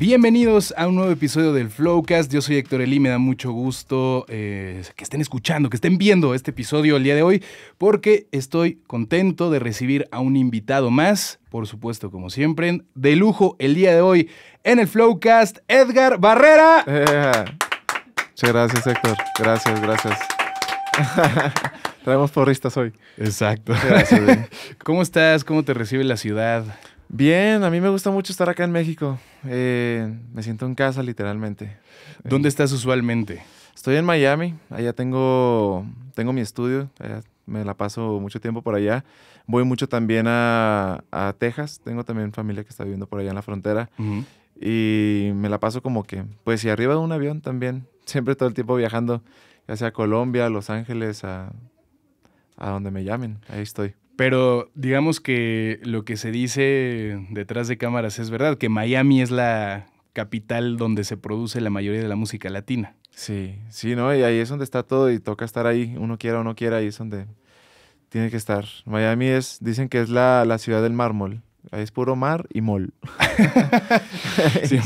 Bienvenidos a un nuevo episodio del Flowcast. Yo soy Héctor Eli, me da mucho gusto eh, que estén escuchando, que estén viendo este episodio el día de hoy, porque estoy contento de recibir a un invitado más, por supuesto, como siempre, de lujo el día de hoy en el Flowcast, Edgar Barrera. Eh, muchas gracias, Héctor. Gracias, gracias. Traemos porristas hoy. Exacto. Gracias, ¿Cómo estás? ¿Cómo te recibe la ciudad? Bien, a mí me gusta mucho estar acá en México. Eh, me siento en casa, literalmente. ¿Dónde estás usualmente? Estoy en Miami. Allá tengo, tengo mi estudio. me la paso mucho tiempo por allá. Voy mucho también a, Texas. Tengo también familia que está viviendo por allá en la frontera. Y me la paso como que, pues, y arriba de un avión también. Siempre todo el tiempo viajando, ya sea a Colombia, a Los Ángeles, a donde me llamen. Ahí estoy. Pero digamos que lo que se dice detrás de cámaras es verdad, que Miami es la capital donde se produce la mayoría de la música latina. Sí, sí, ¿no? Y ahí es donde está todo y toca estar ahí, uno quiera o no quiera, ahí es donde tiene que estar. Miami es, dicen que es la, ciudad del mármol. Ahí es puro mar y mol.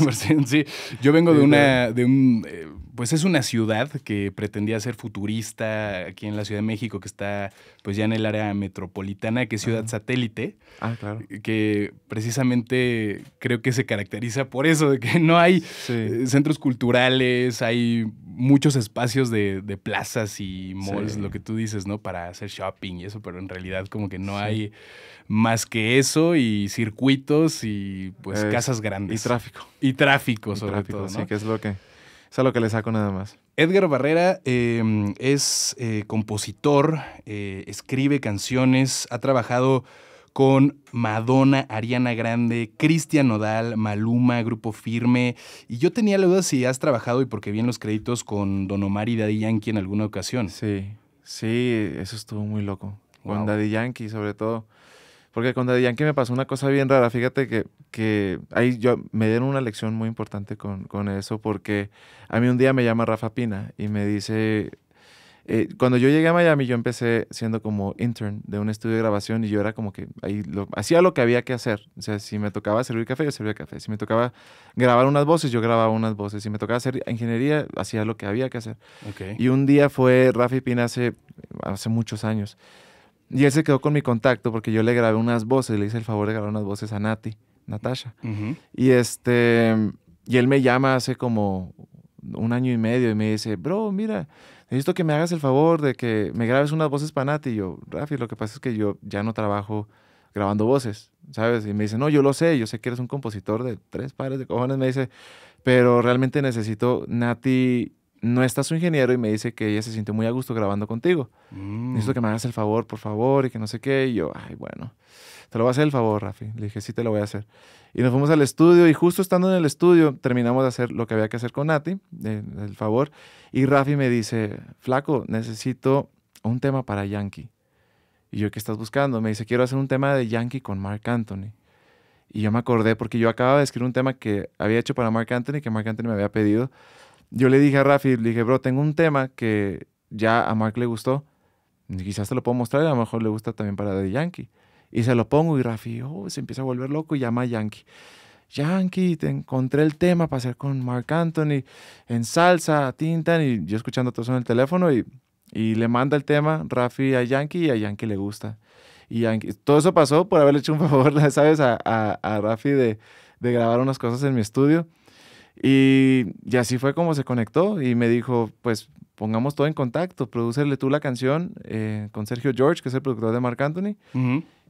sí. Yo vengo de una, de un, eh, pues es una ciudad que pretendía ser futurista aquí en la Ciudad de México, que está pues ya en el área metropolitana, que es ciudad satélite, ah, claro. Eh, que precisamente creo que se caracteriza por eso, de que no hay eh, centros culturales, hay muchos espacios de, plazas y malls, lo que tú dices, ¿no? Para hacer shopping y eso, pero en realidad como que no hay más que eso y circuitos y pues casas grandes. Y tráfico. Y tráfico, sobre todo. ¿no? Sí, que es lo que es lo que le saco nada más. Edgar Barrera em, es eh, compositor, eh, escribe canciones, ha trabajado con Madonna, Ariana Grande, Cristian Nodal, Maluma, Grupo Firme. Y yo tenía la duda si has trabajado, y porque vi en los créditos, con Don Omar y Daddy Yankee en alguna ocasión. Sí, sí, eso estuvo muy loco. Con Daddy Yankee, sobre todo. Porque con Daddy Yankee me pasó una cosa bien rara. Fíjate que, que ahí yo, me dieron una lección muy importante con, con eso, porque a mí un día me llama Rafa Pina y me dice, eh, cuando yo llegué a Miami, yo empecé siendo como intern de un estudio de grabación y yo era como que ahí lo, hacía lo que había que hacer. O sea, si me tocaba servir café, yo servía café. Si me tocaba grabar unas voces, yo grababa unas voces. Si me tocaba hacer ingeniería, hacía lo que había que hacer. Okay. Y un día fue Rafi Pina hace, hace muchos años y él se quedó con mi contacto porque yo le grabé unas voces, le hice el favor de grabar unas voces a Nati, Natasha. Y este, y él me llama hace como un año y medio y me dice, bro, mira, necesito que me hagas el favor de que me grabes unas voces para Nati. Y yo, Rafi, lo que pasa es que yo ya no trabajo grabando voces, ¿sabes? Y me dice, no, yo lo sé, yo sé que eres un compositor de tres pares de cojones, me dice, pero realmente necesito, Nati no está su ingeniero y me dice que ella se siente muy a gusto grabando contigo. Necesito mm. que me hagas el favor, por favor, y que no sé qué. Y yo, ay, bueno, te lo voy a hacer el favor, Rafi. Le dije, sí, te lo voy a hacer. Y nos fuimos al estudio y justo estando en el estudio terminamos de hacer lo que había que hacer con Nati, el favor. Y Rafi me dice, flaco, necesito un tema para Yankee. Y yo, ¿qué estás buscando? Me dice, quiero hacer un tema de Yankee con Mark Anthony. Y yo me acordé porque yo acababa de escribir un tema que había hecho para Mark Anthony, que Mark Anthony me había pedido yo le dije a Rafi, le dije, bro, tengo un tema que ya a Mark le gustó. Quizás te lo puedo mostrar, y a lo mejor le gusta también para Daddy Yankee. Y se lo pongo y Rafi oh, se empieza a volver loco y llama a Yankee. Yankee, te encontré el tema para hacer con Mark Anthony en salsa, tintan, y yo escuchando todo eso en el teléfono y, le manda el tema Rafi a Yankee y a Yankee le gusta. Y todo eso pasó por haberle hecho un favor, ¿sabes? A, a, a Rafi de, de grabar unas cosas en mi estudio. Y, así fue como se conectó y me dijo, pues pongamos todo en contacto, producerle tú la canción eh, con Sergio George, que es el productor de Marc Anthony.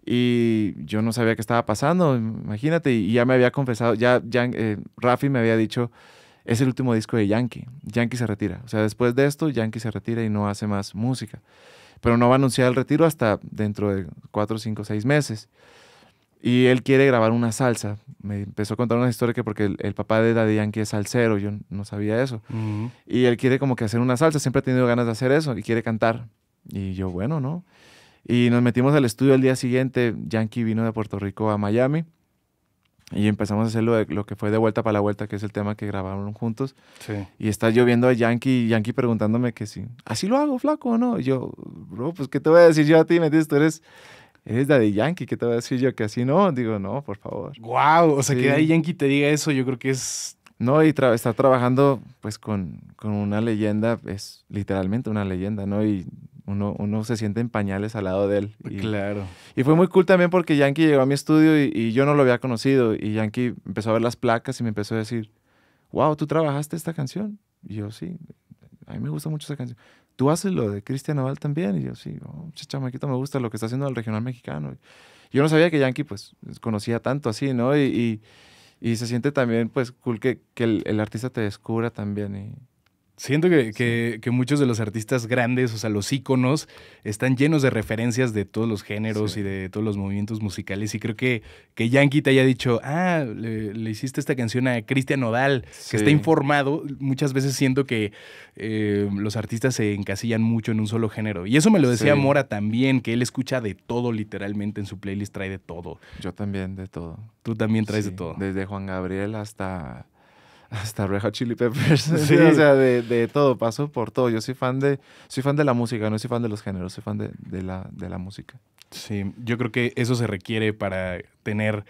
Y yo no sabía qué estaba pasando, imagínate, y ya me había confesado, ya, ya eh, Rafi me había dicho, es el último disco de Yankee, Yankee se retira. O sea, después de esto, Yankee se retira y no hace más música. Pero no va a anunciar el retiro hasta dentro de cuatro, cinco, seis meses. Y él quiere grabar una salsa. Me empezó a contar una historia que porque el, papá de Daddy Yankee es salsero, yo no sabía eso. Y él quiere como que hacer una salsa, siempre ha tenido ganas de hacer eso y quiere cantar. Y yo, bueno, ¿no? Y nos metimos al estudio el día siguiente, Yankee vino de Puerto Rico a Miami y empezamos a hacer lo, que fue de vuelta para la vuelta, que es el tema que grabaron juntos. Sí. Y está lloviendo a Yankee y Yankee preguntándome que si, ¿así lo hago, flaco o no? Y yo, bro, pues ¿qué te voy a decir yo a ti? ¿Me dices, Tú eres eres Daddy Yankee, ¿qué te voy a decir yo? Que así no, digo, no, por favor. Guau, wow, o sea, que Daddy Yankee te diga eso, yo creo que es... No, y estar trabajando pues con, una leyenda es literalmente una leyenda, ¿no? Y uno, se siente en pañales al lado de él. claro. Y fue muy cool también porque Yankee llegó a mi estudio y, yo no lo había conocido. Y Yankee empezó a ver las placas y me empezó a decir, wow, ¿tú trabajaste esta canción? Y yo, sí, a mí me gusta mucho esa canción tú haces lo de Cristian Naval también. Y yo, sí, oh, chamaquito, me gusta lo que está haciendo el regional mexicano. Yo no sabía que Yankee, pues, conocía tanto así, ¿no? Y, y, se siente también, pues, cool que, que el, el, artista te descubra también. Y, Siento que, muchos de los artistas grandes, o sea, los íconos, están llenos de referencias de todos los géneros y de todos los movimientos musicales. Y creo que, que Yankee te haya dicho, ah, le, hiciste esta canción a Cristian Nodal, que está informado. Muchas veces siento que eh, los artistas se encasillan mucho en un solo género. Y eso me lo decía Mora también, que él escucha de todo literalmente en su playlist, trae de todo. Yo también de todo. Tú también traes de todo. Desde Juan Gabriel hasta hasta Red Chili Peppers, sí. o sea, de, de, todo, paso por todo. Yo soy fan de, soy fan de la música, no soy fan de los géneros, soy fan de, de, la, música. Sí, yo creo que eso se requiere para tener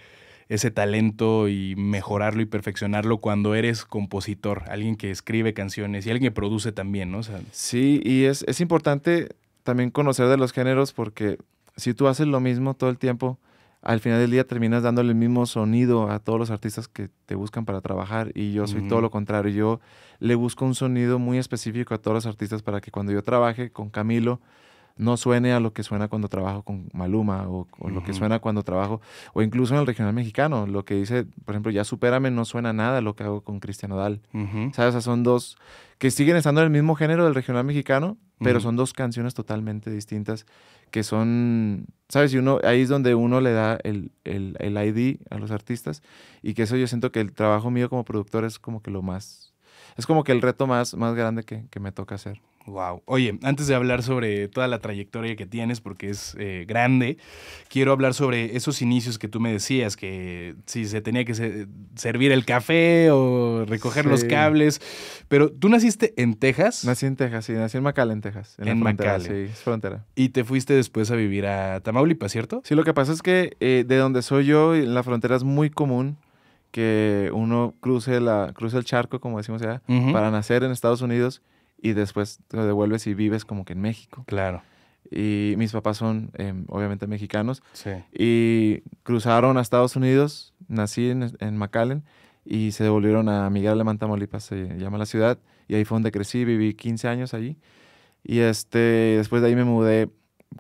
ese talento y mejorarlo y perfeccionarlo cuando eres compositor, alguien que escribe canciones y alguien que produce también, ¿no? sí, y es, es importante también conocer de los géneros porque si tú haces lo mismo todo el tiempo, al final del día terminas dándole el mismo sonido a todos los artistas que te buscan para trabajar y yo soy todo lo contrario. Yo le busco un sonido muy específico a todos los artistas para que cuando yo trabaje con Camilo, no suene a lo que suena cuando trabajo con Maluma o, lo que suena cuando trabajo, o incluso en el regional mexicano, lo que dice, por ejemplo, Ya Supérame no suena nada a lo que hago con Cristiano Dal. ¿Sabes? O sea, son dos que siguen estando en el mismo género del regional mexicano, pero son dos canciones totalmente distintas que son, ¿sabes? Y uno, ahí es donde uno le da el, el, el ID a los artistas y que eso yo siento que el trabajo mío como productor es como que lo más, es como que el reto más, más grande que, que me toca hacer. Wow. Oye, antes de hablar sobre toda la trayectoria que tienes, porque es eh, grande, quiero hablar sobre esos inicios que tú me decías, que si se tenía que servir el café o recoger los cables. Pero tú naciste en Texas. Nací en Texas, sí, nací en McAllen, Texas. En, Sí, es frontera. Y te fuiste después a vivir a Tamaulipas, ¿cierto? Sí, lo que pasa es que eh, de donde soy yo, en la frontera es muy común que uno cruce, la, cruce el charco, como decimos allá, para nacer en Estados Unidos y después te lo devuelves y vives como que en México. Claro. Y mis papás son em, obviamente mexicanos. Sí. Y cruzaron a Estados Unidos, nací en, en McAllen y se devolvieron a Miguel Alemán, Tamaulipas, se llama la ciudad. Y ahí fue donde crecí, viví 15 años allí. Y este, después de ahí me mudé,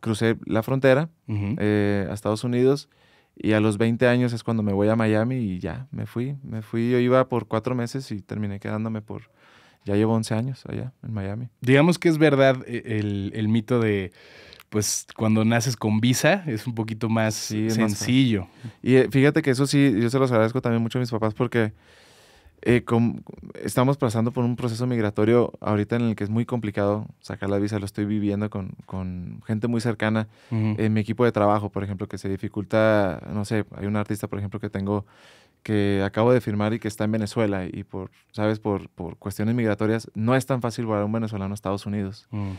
crucé la frontera eh, a Estados Unidos. Y a los 20 años es cuando me voy a Miami y ya, me fui. Me fui, yo iba por cuatro meses y terminé quedándome por ya llevo 11 años allá en Miami. Digamos que es verdad eh, el, mito de, pues cuando naces con visa es un poquito más sencillo. y eh, fíjate que eso sí, yo se los agradezco también mucho a mis papás porque eh, estamos pasando por un proceso migratorio ahorita en el que es muy complicado sacar la visa. Lo estoy viviendo con, gente muy cercana. En mi equipo de trabajo, por ejemplo, que se dificulta, no sé, hay un artista, por ejemplo, que tengo que acabo de firmar y que está en Venezuela y por, sabes, por, cuestiones migratorias no es tan fácil volar un venezolano a Estados Unidos. Mm.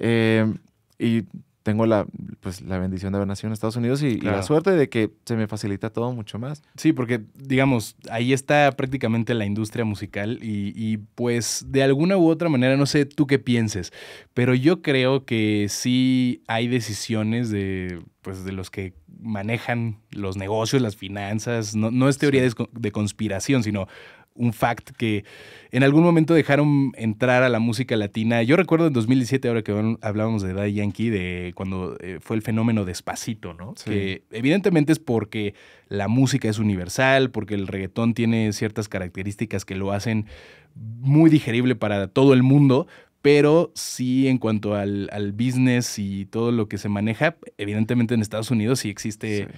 Eh, y tengo la, pues, la bendición de haber nacido en Estados Unidos y, la suerte de que se me facilita todo mucho más. Sí, porque digamos, ahí está prácticamente la industria musical y, pues de alguna u otra manera, no sé tú qué pienses, pero yo creo que sí hay decisiones de, pues, de los que manejan los negocios, las finanzas, no, es teoría de conspiración, sino un fact que en algún momento dejaron entrar a la música latina. Yo recuerdo en 2017, ahora que hablábamos de Daddy Yankee, de cuando eh, fue el fenómeno despacito, ¿no? Que evidentemente es porque la música es universal, porque el reggaetón tiene ciertas características que lo hacen muy digerible para todo el mundo, pero sí en cuanto al, business y todo lo que se maneja, evidentemente en Estados Unidos sí existe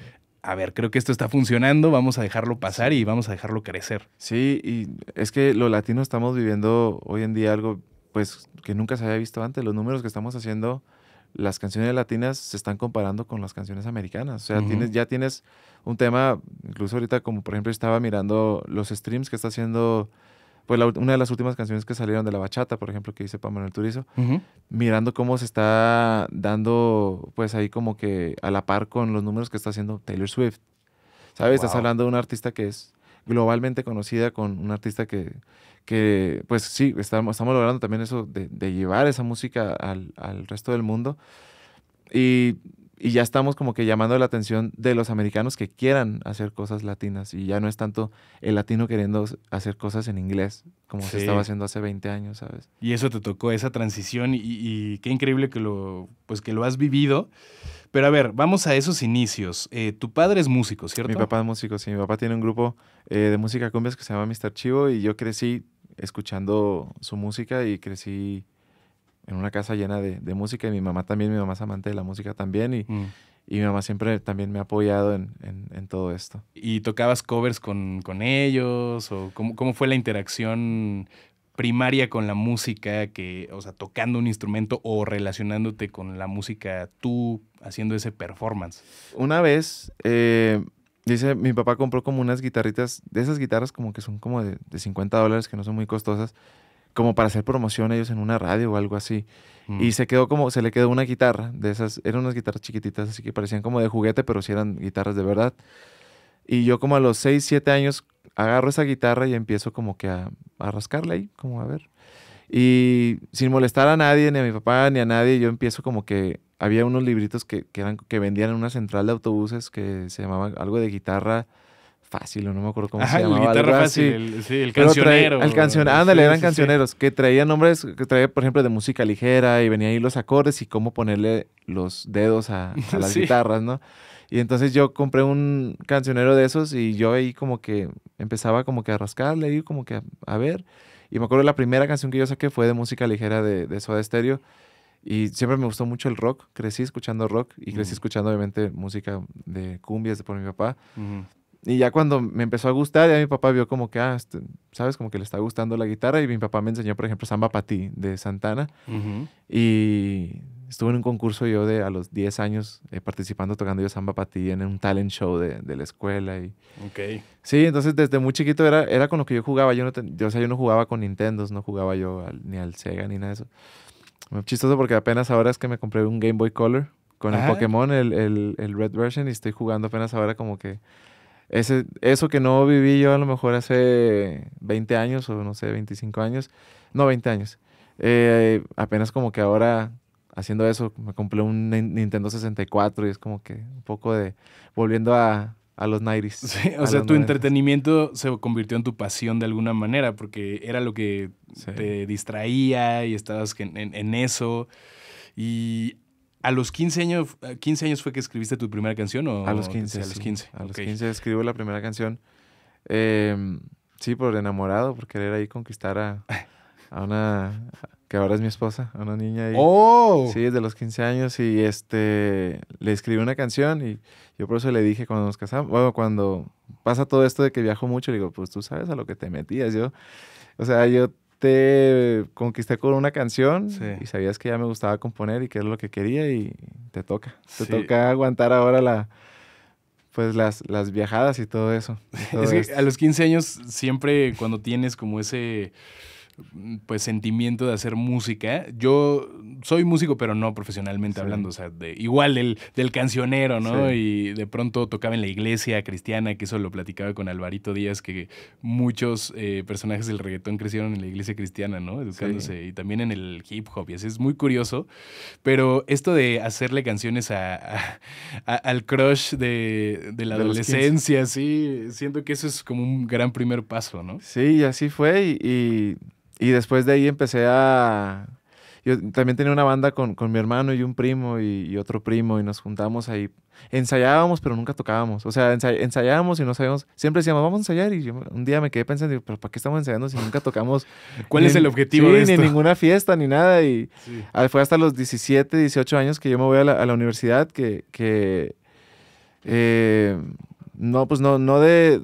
a ver, creo que esto está funcionando, vamos a dejarlo pasar y vamos a dejarlo crecer. Sí, y es que lo latino estamos viviendo hoy en día algo pues que nunca se había visto antes. Los números que estamos haciendo, las canciones latinas se están comparando con las canciones americanas. O sea, tienes, ya tienes un tema, incluso ahorita como por ejemplo estaba mirando los streams que está haciendo pues una de las últimas canciones que salieron de la bachata, por ejemplo, que dice Pamela Manuel Turizo, mirando cómo se está dando, pues ahí como que a la par con los números que está haciendo Taylor Swift. ¿Sabes? Estás hablando de una artista que es globalmente conocida, con un artista que, que pues sí, estamos, estamos logrando también eso de, de llevar esa música al, al resto del mundo. Y y ya estamos como que llamando la atención de los americanos que quieran hacer cosas latinas y ya no es tanto el latino queriendo hacer cosas en inglés como se estaba haciendo hace 20 años, ¿sabes? Y eso te tocó, esa transición y, qué increíble que lo, pues que lo has vivido. Pero a ver, vamos a esos inicios. Eh, tu padre es músico, ¿cierto? Mi papá es músico, sí. Mi papá tiene un grupo eh, de música cumbias que se llama Mr. Chivo y yo crecí escuchando su música y crecí en una casa llena de, música y mi mamá también, mi mamá es amante de la música también y, mm. mi mamá siempre también me ha apoyado en, todo esto. ¿Y tocabas covers con, con ellos o cómo, fue la interacción primaria con la música, que, o sea, tocando un instrumento o relacionándote con la música tú haciendo ese performance? Una vez... Eh, dice, mi papá compró como unas guitarritas, de esas guitarras como que son como de, de 50 dólares, que no son muy costosas, como para hacer promoción ellos en una radio o algo así. Y mm. se quedó como, se le quedó una guitarra de esas, eran unas guitarras chiquititas, así que parecían como de juguete, pero sí eran guitarras de verdad. Y yo como a los 6, 7 años agarro esa guitarra y empiezo como que a, a rascarle ahí, como a ver. Y sin molestar a nadie, ni a mi papá, ni a nadie, yo empiezo como que había unos libritos que, que vendían en una central de autobuses que se llamaba algo de guitarra fácil, no me acuerdo cómo se llamaba. El guitarra fácil, el, sí, el cancionero. el ándale, eran cancioneros que traían nombres, que traía, por ejemplo, de música ligera y venía ahí los acordes y cómo ponerle los dedos a, las guitarras, ¿no? Y entonces yo compré un cancionero de esos y yo ahí como que empezaba como que a rascarle y como que a, ver. Y me acuerdo la primera canción que yo saqué fue de música ligera de, de Soda Stereo. Y siempre me gustó mucho el rock. Crecí escuchando rock y crecí escuchando obviamente música de cumbias de por mi papá. Y ya cuando me empezó a gustar, ya mi papá vio como que, ah, este, sabes, como que le está gustando la guitarra. Y mi papá me enseñó, por ejemplo, Samba Patí de Santana. Y estuve en un concurso yo de a los 10 años eh, participando, tocando yo Samba Patí en un talent show de, de, la escuela. Y... Ok. Sí, entonces desde muy chiquito era, era con lo que yo jugaba. Yo no, yo, o sea, yo no jugaba con Nintendo, no jugaba yo ni al Sega ni nada de eso. chistoso porque apenas ahora es que me compré un Game Boy Color con el ah. Pokémon, el, el, el Red Version, y estoy jugando apenas ahora como que ese, eso que no viví yo a lo mejor hace 20 años o no sé, 25 años, no, 20 años. Eh, apenas como que ahora haciendo eso me compré un Nintendo 64 y es como que un poco de volviendo a, los nairis o sea, tu entretenimiento se convirtió en tu pasión de alguna manera porque era lo que te distraía y estabas en eso. Y ¿A los 15 años, 15 años fue que escribiste tu primera canción? O a los 15. a los 15. A los 15 escribo la primera canción. Em, sí, por enamorado, por querer ahí conquistar a, una. que ahora es mi esposa, a una niña ahí. ¡Oh! Sí, desde los 15 años. Y este. le escribí una canción y yo por eso le dije cuando nos casamos. Bueno, cuando pasa todo esto de que viajo mucho, le digo, pues tú sabes a lo que te metías. Yo. O sea, yo te conquisté con una canción y sabías que ya me gustaba componer y que es lo que quería y te toca. Te toca aguantar ahora la pues las, las viajadas y todo eso. es que a los 15 años siempre cuando tienes como ese pues sentimiento de hacer música. Yo soy músico, pero no profesionalmente hablando, o sea, de, igual del, del cancionero, ¿no? Y de pronto tocaba en la iglesia cristiana, que eso lo platicaba con Alvarito Díaz, que muchos eh, personajes del reggaetón crecieron en la iglesia cristiana, ¿no? Educándose y también en el hip hop, y así es muy curioso. Pero esto de hacerle canciones a, al crush de, la adolescencia, sí, siento que eso es como un gran primer paso, ¿no? Sí, así fue y y después de ahí empecé a... Yo también tenía una banda con, mi hermano y un primo y, otro primo y nos juntamos ahí. Ensayábamos, pero nunca tocábamos. O sea, ensayábamos y no sabíamos. Siempre decíamos, vamos a ensayar. Y un día me quedé pensando, pero ¿para qué estamos ensayando si nunca tocamos? ¿Cuál es el objetivo de esto? ni ninguna fiesta ni nada. Y fue hasta los 17, 18 años que yo me voy a la, universidad que... Eh, no, pues no, no de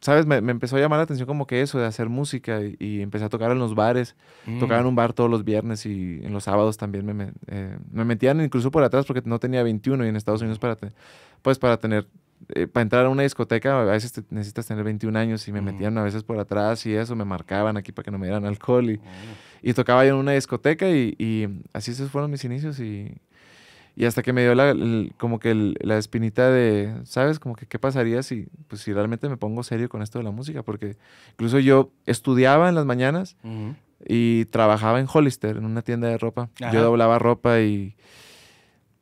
¿sabes? Me, empezó a llamar la atención como que eso de hacer música y, empecé a tocar en los bares. Tocaba mm. en un bar todos los viernes y en los sábados también me, me, eh, metían incluso por atrás porque no tenía 21 y en Estados Unidos para, pues para tener, eh, para entrar a una discoteca a veces necesitas tener 21 años y me mm. metían a veces por atrás y eso, me marcaban aquí para que no me dieran alcohol y, oh. tocaba yo en una discoteca y, y así esos fueron mis inicios y, y hasta que me dio la, como que la espinita de, ¿sabes? Como que qué pasaría si, pues, si realmente me pongo serio con esto de la música, porque incluso yo estudiaba en las mañanas y trabajaba en Hollister, en una tienda de ropa. Yo doblaba ropa y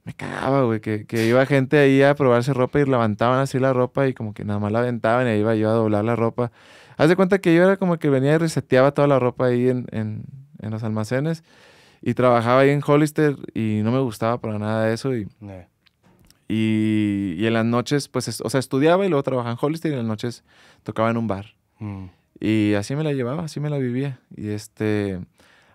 me cagaba, güey, que, que, iba gente ahí a probarse ropa y levantaban así la ropa y como que nada más la aventaban y iba yo a doblar la ropa. Haz de cuenta que yo era como que venía y reseteaba toda la ropa ahí en, en, en los almacenes. Y trabajaba ahí en Hollister y no me gustaba para nada eso. Y, eh. en las noches, pues, o sea, estudiaba y luego trabajaba en Hollister y en las noches tocaba en un bar. Mm. Y así me la llevaba, así me la vivía. Y este,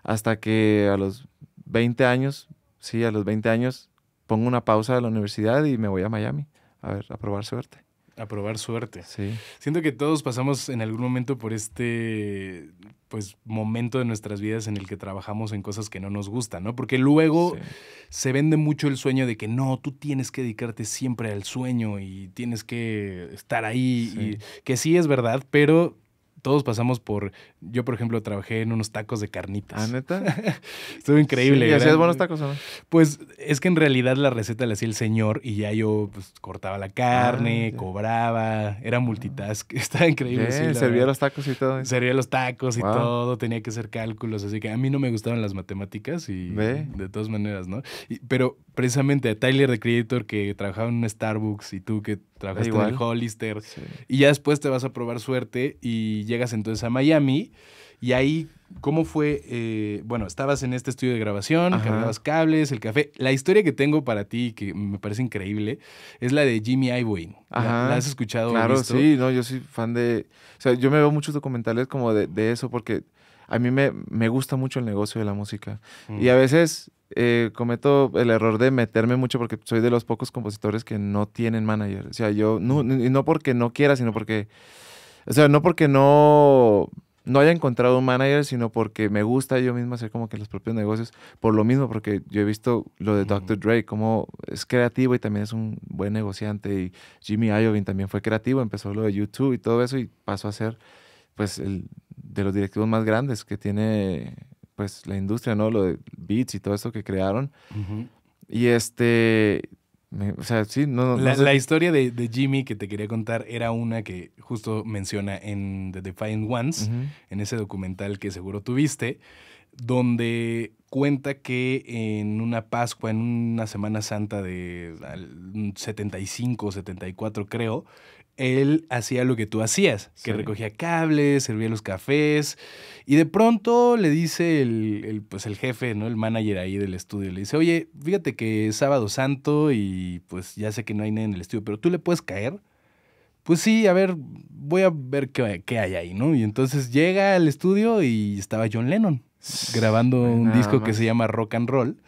hasta que a los 20 años, sí, a los 20 años, pongo una pausa de la universidad y me voy a Miami a ver, a probar suerte a probar suerte. Siento que todos pasamos en algún momento por este pues momento de nuestras vidas en el que trabajamos en cosas que no nos gustan, ¿no? Porque luego se vende mucho el sueño de que no, tú tienes que dedicarte siempre al sueño y tienes que estar ahí y que sí es verdad, pero todos pasamos por. Yo, por ejemplo, trabajé en unos tacos de carnitas. ¿Ah, neta? Estuvo increíble. ¿Y hacías buenos tacos o no? Pues es que en realidad la receta la hacía el señor y ya yo pues, cortaba la carne, ah, cobraba, era ah. multitask. Estaba increíble. Sí, servía los tacos y todo. Servía los tacos y todo, tenía que hacer cálculos. Así que a mí no me gustaban las matemáticas y de todas maneras, ¿no? pero precisamente a Tyler de Creator que trabajaba en Starbucks y tú que trabajaste en Hollister. Y ya después te vas a probar suerte y llegas entonces a Miami. Y ahí, ¿cómo fue? Eh, bueno, estabas en este estudio de grabación, cables, el café. La historia que tengo para ti, que me parece increíble, es la de Jimmy Iwin. ¿La, has escuchado? Claro, sí, no, yo soy fan de. O sea, yo me veo muchos documentales como de, de eso, porque a mí me, me gusta mucho el negocio de la música. Y mm. a veces eh, cometo el error de meterme mucho porque soy de los pocos compositores que no tienen manager. O sea, yo, no, mm. no porque no quiera, sino porque, o sea, no porque no, no haya encontrado un manager, sino porque me gusta yo mismo hacer como que los propios negocios. Por lo mismo, porque yo he visto lo de mm. Dr. Dre, como es creativo y también es un buen negociante. Y Jimmy Iovine también fue creativo, empezó lo de YouTube y todo eso y pasó a ser pues el de los directivos más grandes que tiene pues la industria, ¿no? Lo de Beats y todo eso que crearon. Y este, o sea, sí, no, la, historia de, Jimmy que te quería contar era una que justo menciona en The Defiant Ones, en ese documental que seguro tuviste, donde cuenta que en una Pascua, en una Semana Santa de 75, 74 creo, él hacía lo que tú hacías, que recogía cables, servía los cafés, y de pronto le dice el, pues el jefe, ¿no? El manager ahí del estudio, le dice, oye, fíjate que es sábado santo y pues ya sé que no hay nadie en el estudio, pero tú le puedes caer. Pues sí, a ver, voy a ver qué, hay ahí, ¿no? Y entonces llega al estudio y estaba John Lennon grabando un disco que se llama Rock and Roll.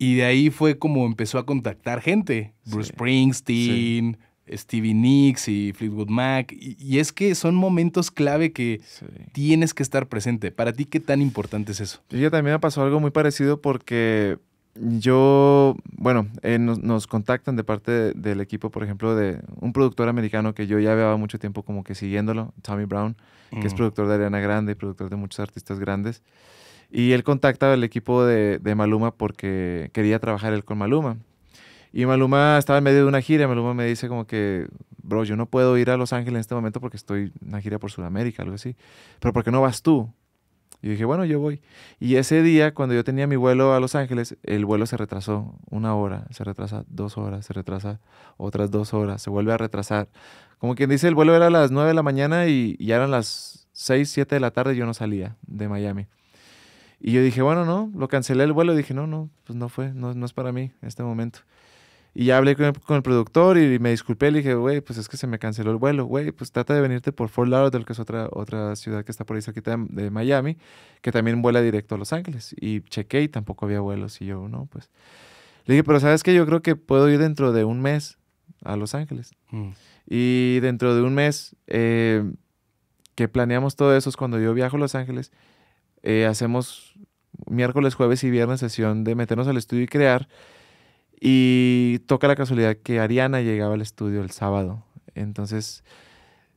Y de ahí fue como empezó a contactar gente. Bruce Springsteen, Stevie Nicks y Fleetwood Mac. Y, es que son momentos clave que tienes que estar presente. Para ti, ¿qué tan importante es eso? Yo también me pasó algo muy parecido porque yo, bueno, eh, nos, contactan de parte del equipo, por ejemplo, de un productor americano que yo ya veía mucho tiempo como que siguiéndolo, Tommy Brown, que es mm. productor de Ariana Grande y productor de muchos artistas grandes. Y él contactaba al equipo de, de Maluma porque quería trabajar él con Maluma. Y Maluma estaba en medio de una gira. Maluma me dice como que, bro, yo no puedo ir a Los Ángeles en este momento porque estoy en una gira por Sudamérica, algo así. Pero ¿por qué no vas tú? Y dije, bueno, yo voy. Y ese día, cuando yo tenía mi vuelo a Los Ángeles, el vuelo se retrasó una hora, se retrasa dos horas, se retrasa otras dos horas, se vuelve a retrasar. Como quien dice, el vuelo era a las nueve de la mañana y ya eran las seis, siete de la tarde y yo no salía de Miami. Y yo dije, bueno, no, lo cancelé el vuelo. Y dije, no, no, pues no fue, no, no es para mí en este momento. Y ya hablé con, el, productor y, me disculpé. Le dije, güey, pues es que se me canceló el vuelo. Güey, pues trata de venirte por Fort Lauderdale, que es otra, otra ciudad que está por ahí cerquita de, Miami, que también vuela directo a Los Ángeles. Y chequé y tampoco había vuelos. Y yo, no, pues. Le dije, pero ¿sabes que Yo creo que puedo ir dentro de un mes a Los Ángeles. Mm. Y dentro de un mes eh, que planeamos todo eso es cuando yo viajo a Los Ángeles, eh, hacemos miércoles, jueves y viernes sesión de meternos al estudio y crear. Y toca la casualidad que Ariana llegaba al estudio el sábado. Entonces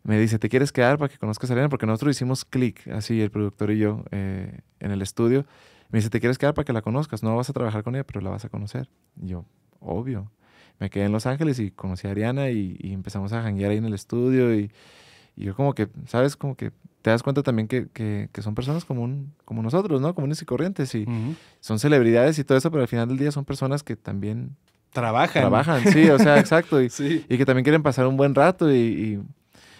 me dice, ¿te quieres quedar para que conozcas a Ariana? Porque nosotros hicimos clic, así el productor y yo, eh, en el estudio. Me dice, ¿te quieres quedar para que la conozcas? No vas a trabajar con ella, pero la vas a conocer. yo, obvio. Me quedé en Los Ángeles y conocí a Ariana y, empezamos a janguear ahí en el estudio y y yo como que, ¿sabes? Como que te das cuenta también que, son personas como, como nosotros, ¿no? Comunes y corrientes. Y son celebridades y todo eso, pero al final del día son personas que también... Trabajan. Trabajan, sí, o sea, exacto. Y, y, que también quieren pasar un buen rato. Y,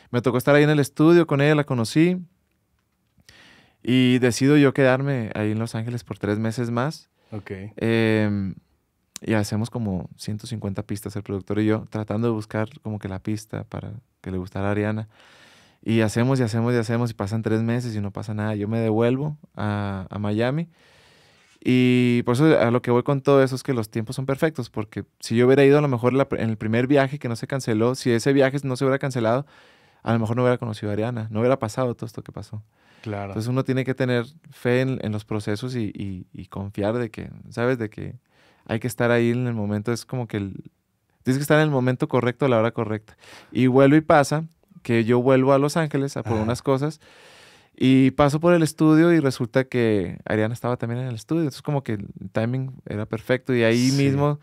me tocó estar ahí en el estudio con ella, la conocí. Y decido yo quedarme ahí en Los Ángeles por tres meses más. Ok. Em, y hacemos como 150 pistas el productor y yo, tratando de buscar como que la pista para que le gustara a Ariana. Y hacemos y hacemos y hacemos y pasan tres meses y no pasa nada. Yo me devuelvo a, Miami. Y por eso a lo que voy con todo eso es que los tiempos son perfectos, porque si yo hubiera ido a lo mejor en el primer viaje que no se canceló, si ese viaje no se hubiera cancelado, a lo mejor no hubiera conocido a Ariana, no hubiera pasado todo esto que pasó. Claro. Entonces uno tiene que tener fe en, los procesos y, confiar de que, ¿sabes? De que hay que estar ahí en el momento, es como que tienes que estar en el momento correcto a la hora correcta. Y vuelvo y pasa, que yo vuelvo a Los Ángeles a por unas cosas y paso por el estudio y resulta que Ariana estaba también en el estudio. Entonces como que el timing era perfecto y ahí mismo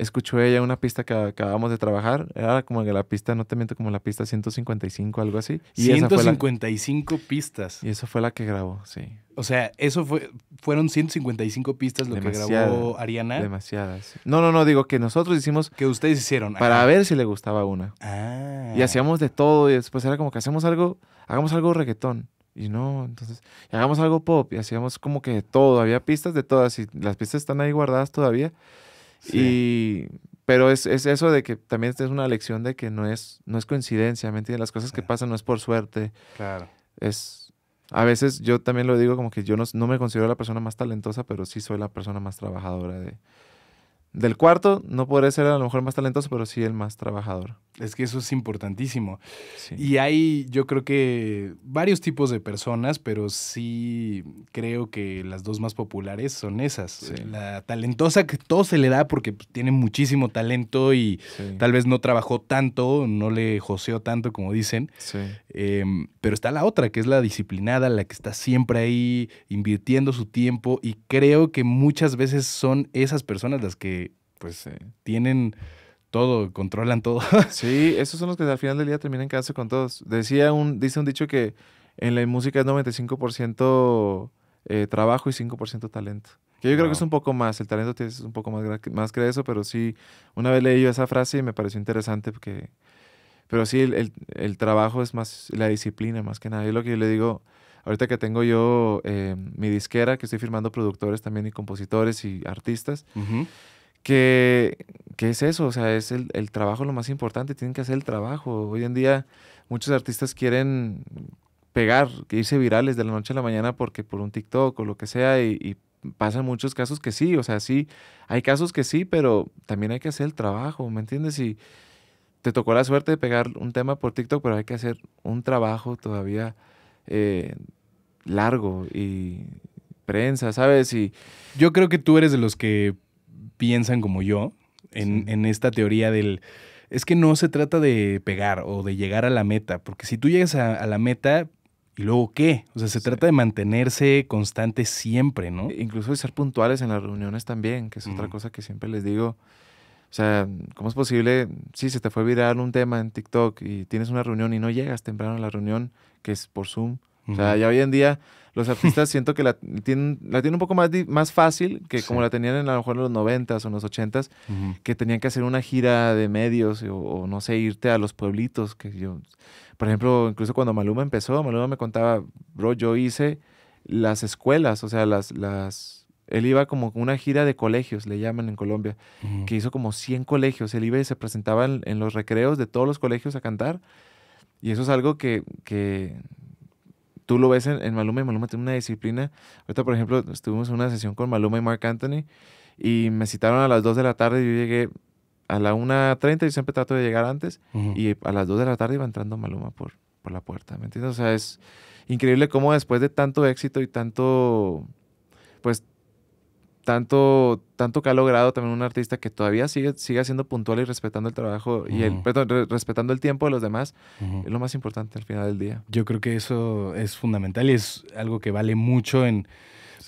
escuchó ella una pista que acabamos de trabajar. Era como que la pista, no te miento, como la pista 155, algo así. Y 155 pistas. Y eso fue la que grabó, sí. O sea, eso fue, fueron 155 pistas lo que grabó Ariana. Demasiadas. No, no, no, digo que nosotros hicimos. Que ustedes hicieron. Para ver si le gustaba una. Ah. Y hacíamos de todo y después era como que hacemos algo, hagamos algo reggaetón. Y no, entonces, hagamos algo pop y hacíamos como que de todo. Había pistas de todas y las pistas están ahí guardadas todavía. Y, pero es, eso de que también es una lección de que no es, no es coincidencia, ¿me entiendes? Las cosas que pasan no es por suerte. Claro. Es, a veces yo también lo digo como que yo no, no me considero la persona más talentosa, pero sí soy la persona más trabajadora de, del cuarto, no podría ser a lo mejor más talentoso, pero sí el más trabajador. Es que eso es importantísimo. Y hay, yo creo que varios tipos de personas, pero sí creo que las dos más populares son esas. La talentosa que todo se le da porque pues, tiene muchísimo talento y tal vez no trabajó tanto, no le joseó tanto, como dicen. Em, pero está la otra, que es la disciplinada, la que está siempre ahí invirtiendo su tiempo y creo que muchas veces son esas personas las que pues eh, tienen todo, controlan todo. sí, esos son los que al final del día terminan quedándose con todos. Decía un, dice un dicho que en la música es 95% eh, trabajo y 5% talento. Que yo creo que es un poco más, el talento es un poco más, más que eso, pero sí, una vez leí yo esa frase y me pareció interesante porque pero sí, el, trabajo es más la disciplina, más que nada. Es lo que yo le digo, ahorita que tengo yo eh, mi disquera, que estoy firmando productores también y compositores y artistas, que, es eso, o sea, es el, trabajo lo más importante, tienen que hacer el trabajo. Hoy en día muchos artistas quieren pegar, irse virales de la noche a la mañana porque por un TikTok o lo que sea y, y pasan muchos casos que sí, o sea, sí, hay casos que sí, pero también hay que hacer el trabajo, ¿me entiendes? Y te tocó la suerte de pegar un tema por TikTok, pero hay que hacer un trabajo todavía eh, largo y prensa, ¿sabes? Y yo creo que tú eres de los que piensan como yo en, esta teoría del es que no se trata de pegar o de llegar a la meta, porque si tú llegas a, la meta, ¿y luego qué? O sea, se trata de mantenerse constante siempre, ¿no? Incluso de ser puntuales en las reuniones también, que es otra cosa que siempre les digo. O sea, ¿cómo es posible? Sí, se te fue viral un tema en TikTok y tienes una reunión y no llegas temprano a la reunión, que es por Zoom. O sea, ya hoy en día los artistas siento que la tienen, la tienen un poco más, más fácil que como la tenían en a lo mejor en los 90s o en los 80s, que tenían que hacer una gira de medios o, o, no sé, irte a los pueblitos. que yo Por ejemplo, incluso cuando Maluma empezó, Maluma me contaba, bro, yo hice las escuelas, o sea, las, las él iba como una gira de colegios, le llaman en Colombia, que hizo como 100 colegios. Él iba y se presentaba en, los recreos de todos los colegios a cantar. Y eso es algo que, que tú lo ves en, Maluma y Maluma tiene una disciplina. Ahorita, por ejemplo, estuvimos en una sesión con Maluma y Mark Anthony y me citaron a las 2 de la tarde y yo llegué a la 1.30 y siempre trato de llegar antes y a las 2 de la tarde iba entrando Maluma por, por la puerta, ¿me entiendes? O sea, es increíble cómo después de tanto éxito y tanto, pues tanto, tanto que ha logrado también un artista que todavía sigue, sigue siendo puntual y respetando el trabajo y el, respetando el tiempo de los demás, es lo más importante al final del día. Yo creo que eso es fundamental y es algo que vale mucho en,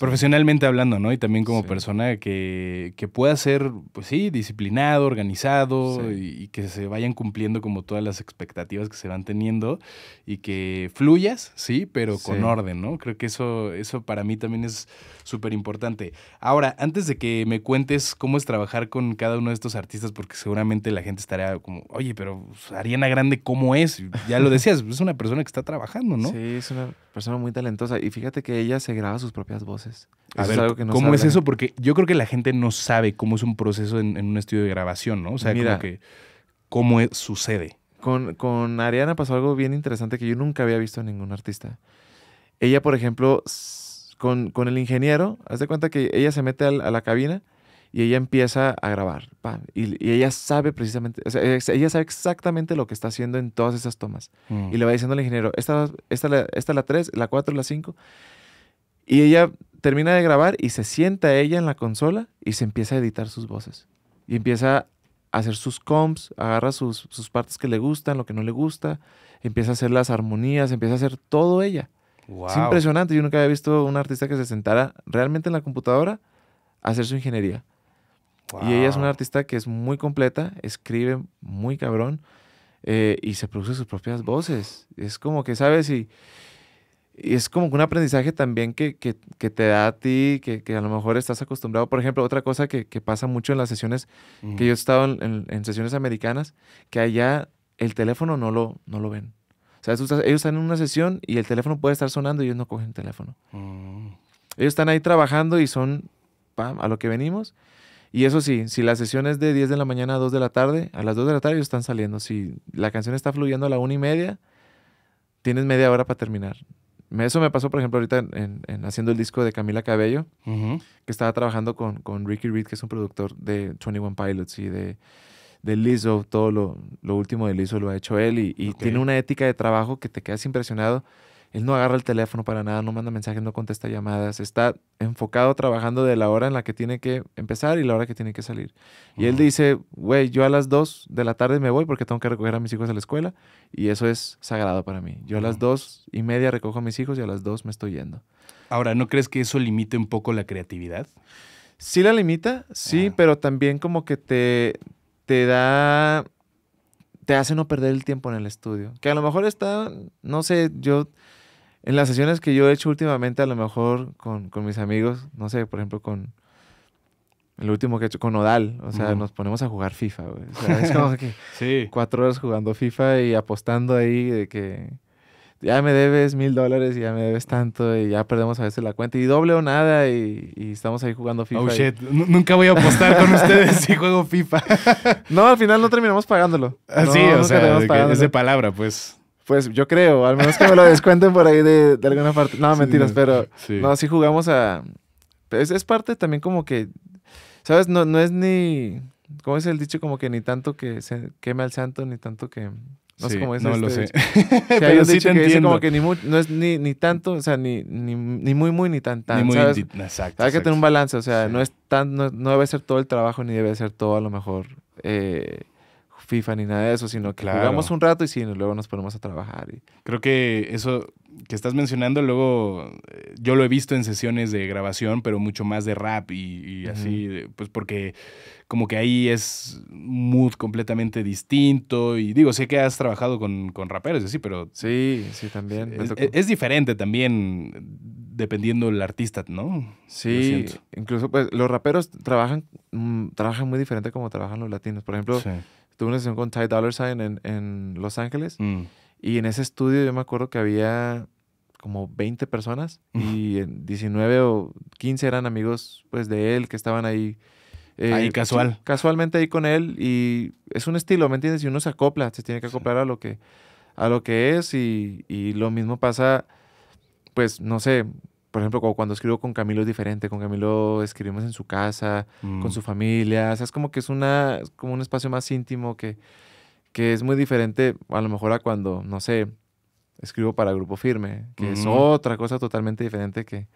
profesionalmente hablando, ¿no? Y también como persona que, pueda ser, pues sí, disciplinado, organizado y, que se vayan cumpliendo como todas las expectativas que se van teniendo y que fluyas, sí, pero con orden, ¿no? Creo que eso, eso para mí también es súper importante. Ahora, antes de que me cuentes cómo es trabajar con cada uno de estos artistas, porque seguramente la gente estaría como, oye, pero pues, Ariana Grande, ¿cómo es? Ya lo decías, es una persona que está trabajando, ¿no? Sí, es una persona muy talentosa y fíjate que ella se graba sus propias voces. A es algo que ¿cómo es eso? Porque yo creo que la gente no sabe cómo es un proceso en, un estudio de grabación, ¿no? O sea, Mira, como que cómo sucede. Con, con, Ariana pasó algo bien interesante que yo nunca había visto en ningún artista. Ella, por ejemplo, con, con el ingeniero, haz de cuenta que ella se mete a la, cabina y ella empieza a grabar. y, ella sabe precisamente, o sea, ella sabe exactamente lo que está haciendo en todas esas tomas. Mm. Y le va diciendo al ingeniero, esta, es esta, la 3, la 4, la 5. Y ella termina de grabar y se sienta ella en la consola y se empieza a editar sus voces. Y empieza a hacer sus comps, agarra sus, partes que le gustan, lo que no le gusta, empieza a hacer las armonías, empieza a hacer todo ella. Es impresionante. Yo nunca había visto un artista que se sentara realmente en la computadora a hacer su ingeniería. Y ella es una artista que es muy completa, escribe muy cabrón eh, y se produce sus propias voces. Es como que, ¿sabes? Y y es como un aprendizaje también que, te da a ti, que, a lo mejor estás acostumbrado. Por ejemplo, otra cosa que, pasa mucho en las sesiones, que yo he estado en, sesiones americanas, que allá el teléfono no lo, no lo ven. O sea, ellos están en una sesión y el teléfono puede estar sonando y ellos no cogen el teléfono. Mm. Ellos están ahí trabajando y son a lo que venimos. Y eso sí, si la sesión es de 10 de la mañana a 2 de la tarde, a las 2 de la tarde ellos están saliendo. Si la canción está fluyendo a la 1 y media, tienes media hora para terminar. Eso me pasó, por ejemplo, ahorita en, haciendo el disco de Camila Cabello, que estaba trabajando con, con, Ricky Reed, que es un productor de 21 Pilots y de, de Lizzo. Todo lo, lo último de Lizzo lo ha hecho él y, tiene una ética de trabajo que te quedas impresionado. Él no agarra el teléfono para nada, no manda mensajes, no contesta llamadas, está enfocado trabajando de la hora en la que tiene que empezar y la hora que tiene que salir. Y él dice, güey, yo a las dos de la tarde me voy porque tengo que recoger a mis hijos a la escuela y eso es sagrado para mí. Yo a las dos y media recojo a mis hijos y a las dos me estoy yendo. Ahora, ¿no crees que eso limite un poco la creatividad? Sí la limita, sí, ah. pero también como que te, te da te hace no perder el tiempo en el estudio. Que a lo mejor está, no sé, yo en las sesiones que yo he hecho últimamente, a lo mejor con, mis amigos, no sé, por ejemplo, con el último que he hecho, con Odal, o sea, nos ponemos a jugar FIFA, güey. O es como que cuatro horas jugando FIFA y apostando ahí de que ya me debes mil dólares y ya me debes tanto y ya perdemos a veces la cuenta y doble o nada y, estamos ahí jugando FIFA. Oh, shit. Nunca voy a apostar con ustedes si juego FIFA. no, al final no terminamos pagándolo. Así, ah, o sea, de palabra, pues. Pues yo creo, al menos que me lo descuenten por ahí de, alguna parte. No, mentiras, pero no, si jugamos a... Es, es parte también como que, ¿sabes? No, no es ni... ¿Cómo es el dicho? Como que ni tanto que se queme al santo, ni tanto que... No es No este lo sé. pero como que ni, no es ni, tanto, o sea, ni, ni, ni, muy, muy, ni tan, tan. ¿sabes? Exacto, Hay que tener un balance, o sea, no, es tan, no, no, debe ser todo el trabajo, ni debe ser todo a lo mejor... Eh, FIFA ni nada de eso, sino que jugamos un rato y luego nos ponemos a trabajar. Creo que eso que estás mencionando, luego eh, yo lo he visto en sesiones de grabación, pero mucho más de rap y, así, pues porque como que ahí es mood completamente distinto. Y digo, sé que has trabajado con, raperos y así, pero. Sí, sí, también. E, es, diferente también dependiendo del artista, ¿no? Sí, incluso pues los raperos trabajan, mm, trabajan muy diferente como trabajan los latinos. Por ejemplo. Sí tuve una sesión con Ty Sign en, Los Ángeles. Mm. Y en ese estudio yo me acuerdo que había como 20 personas mm. y 19 o 15 eran amigos pues de él que estaban ahí. Eh, casual. Casualmente ahí con él y es un estilo, ¿me entiendes? Y uno se acopla, se tiene que acoplar a lo que, a lo que es y, y lo mismo pasa, pues no sé, por ejemplo, cuando escribo con Camilo es diferente. Con Camilo escribimos en su casa, con mm. su familia. O sea, es como que es una, como un espacio más íntimo que, que es muy diferente a lo mejor a cuando, no sé, escribo para Grupo Firme, que es otra cosa totalmente diferente que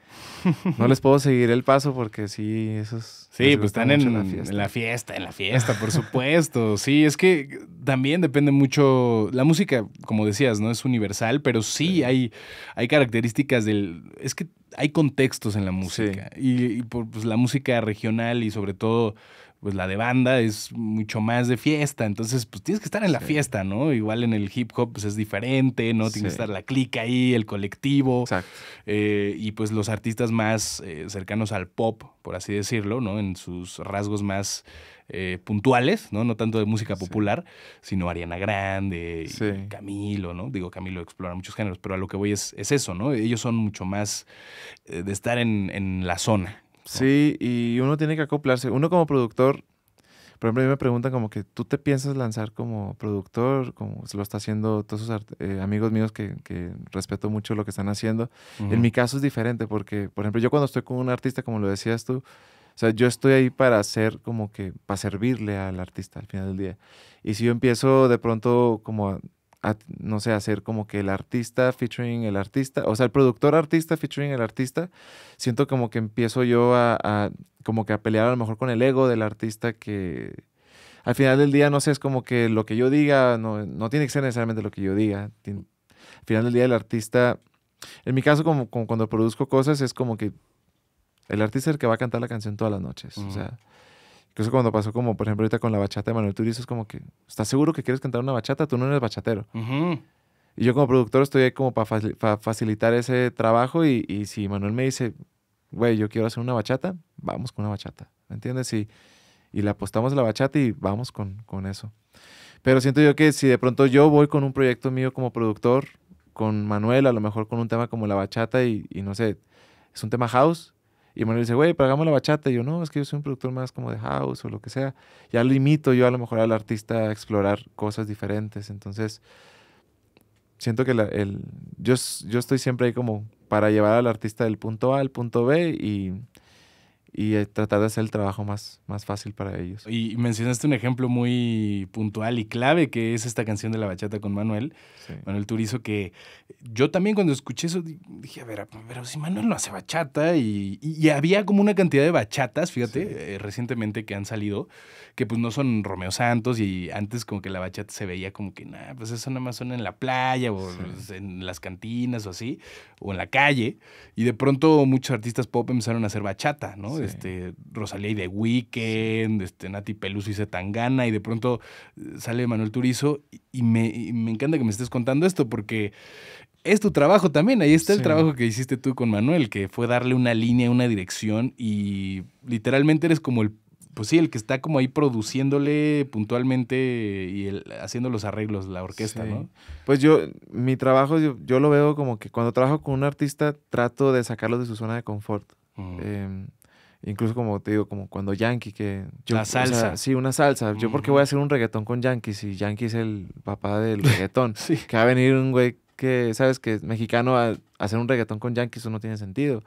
no les puedo seguir el paso porque sí, esos... Sí, pues están en la, fiesta. en la fiesta, por supuesto. sí, es que también depende mucho, la música, como decías, no es universal, pero sí, Hay, hay características del... Es que hay contextos en la música y, por, pues, la música regional y sobre todo pues la de banda es mucho más de fiesta, entonces pues tienes que estar en la fiesta, ¿no? Igual en el hip hop pues es diferente, ¿no? Tiene que estar la clica ahí, el colectivo. Exacto. Eh, y pues los artistas más eh, cercanos al pop, por así decirlo, ¿no? En sus rasgos más eh, puntuales, ¿no? No tanto de música popular, sino Ariana Grande, Camilo, ¿no? Digo, Camilo explora muchos géneros, pero a lo que voy es, eso, ¿no? Ellos son mucho más de estar en, en la zona, Sí, y uno tiene que acoplarse. Uno como productor, por ejemplo, a mí me preguntan como que tú te piensas lanzar como productor, como se lo está haciendo todos sus eh, amigos míos que, que, respeto mucho lo que están haciendo. En mi caso es diferente porque, por ejemplo, yo cuando estoy con un artista, como lo decías tú, o sea, yo estoy ahí para hacer como que, para servirle al artista al final del día. Y si yo empiezo de pronto como a no sé, hacer como que el artista featuring el artista, o sea, el productor artista featuring el artista, siento como que empiezo yo a, como que a pelear a lo mejor con el ego del artista que al final del día, no sé, es como que lo que yo diga, no, tiene que ser necesariamente lo que yo diga. al final del día el artista, en mi caso como, cuando produzco cosas es como que el artista es el que va a cantar la canción todas las noches, o sea que eso cuando pasó como, por ejemplo, ahorita con la bachata de Manuel Turizo, es como que, ¿estás seguro que quieres cantar una bachata? Tú no eres bachatero. Y yo como productor estoy ahí como para facilitar ese trabajo y, si Manuel me dice, güey, yo quiero hacer una bachata, vamos con una bachata, ¿me entiendes? Y, le apostamos la bachata y vamos con, con eso. Pero siento yo que si de pronto yo voy con un proyecto mío como productor, con Manuel, a lo mejor con un tema como la bachata y, y no sé, es un tema house, y Manuel dice, güey, pero hagamos la bachata. Y yo, no, es que yo soy un productor más como de house o lo que sea. Ya limito yo a lo mejor al artista a explorar cosas diferentes. Entonces, siento que el, yo, yo estoy siempre ahí como para llevar al artista del punto A al punto B y y eh, tratar de hacer el trabajo más, más fácil para ellos. Y mencionaste un ejemplo muy puntual y clave que es esta canción de la bachata con Manuel, Manuel Turizo, que yo también cuando escuché eso dije, a ver, pero si Manuel no hace bachata y, había como una cantidad de bachatas, fíjate, eh, recientemente que han salido, que pues no son Romeo Santos y antes como que la bachata se veía como que, nada, pues eso nada más son en la playa o pues en las cantinas o así, o en la calle, y de pronto muchos artistas pop empezaron a hacer bachata, ¿no? este, Rosalía y The Weeknd, este, Nati Peluso y Tangana y de pronto eh, sale Manuel Turizo, y me, me encanta que me estés contando esto, porque es tu trabajo también. Ahí está el trabajo que hiciste tú con Manuel, que fue darle una línea, una dirección y literalmente eres como el, pues sí, el que está como ahí produciéndole puntualmente y haciendo los arreglos, la orquesta, ¿no? Pues yo, mi trabajo, yo, lo veo como que cuando trabajo con un artista trato de sacarlo de su zona de confort. Incluso como te digo, como cuando Yankee, que... la salsa. sí, una salsa. Yo porque voy a hacer un reggaetón con Yankee, si Yankee es el papá del reggaetón. Que va a venir un güey que, ¿sabes? Que es mexicano a hacer un reggaetón con Yankee, eso no tiene sentido.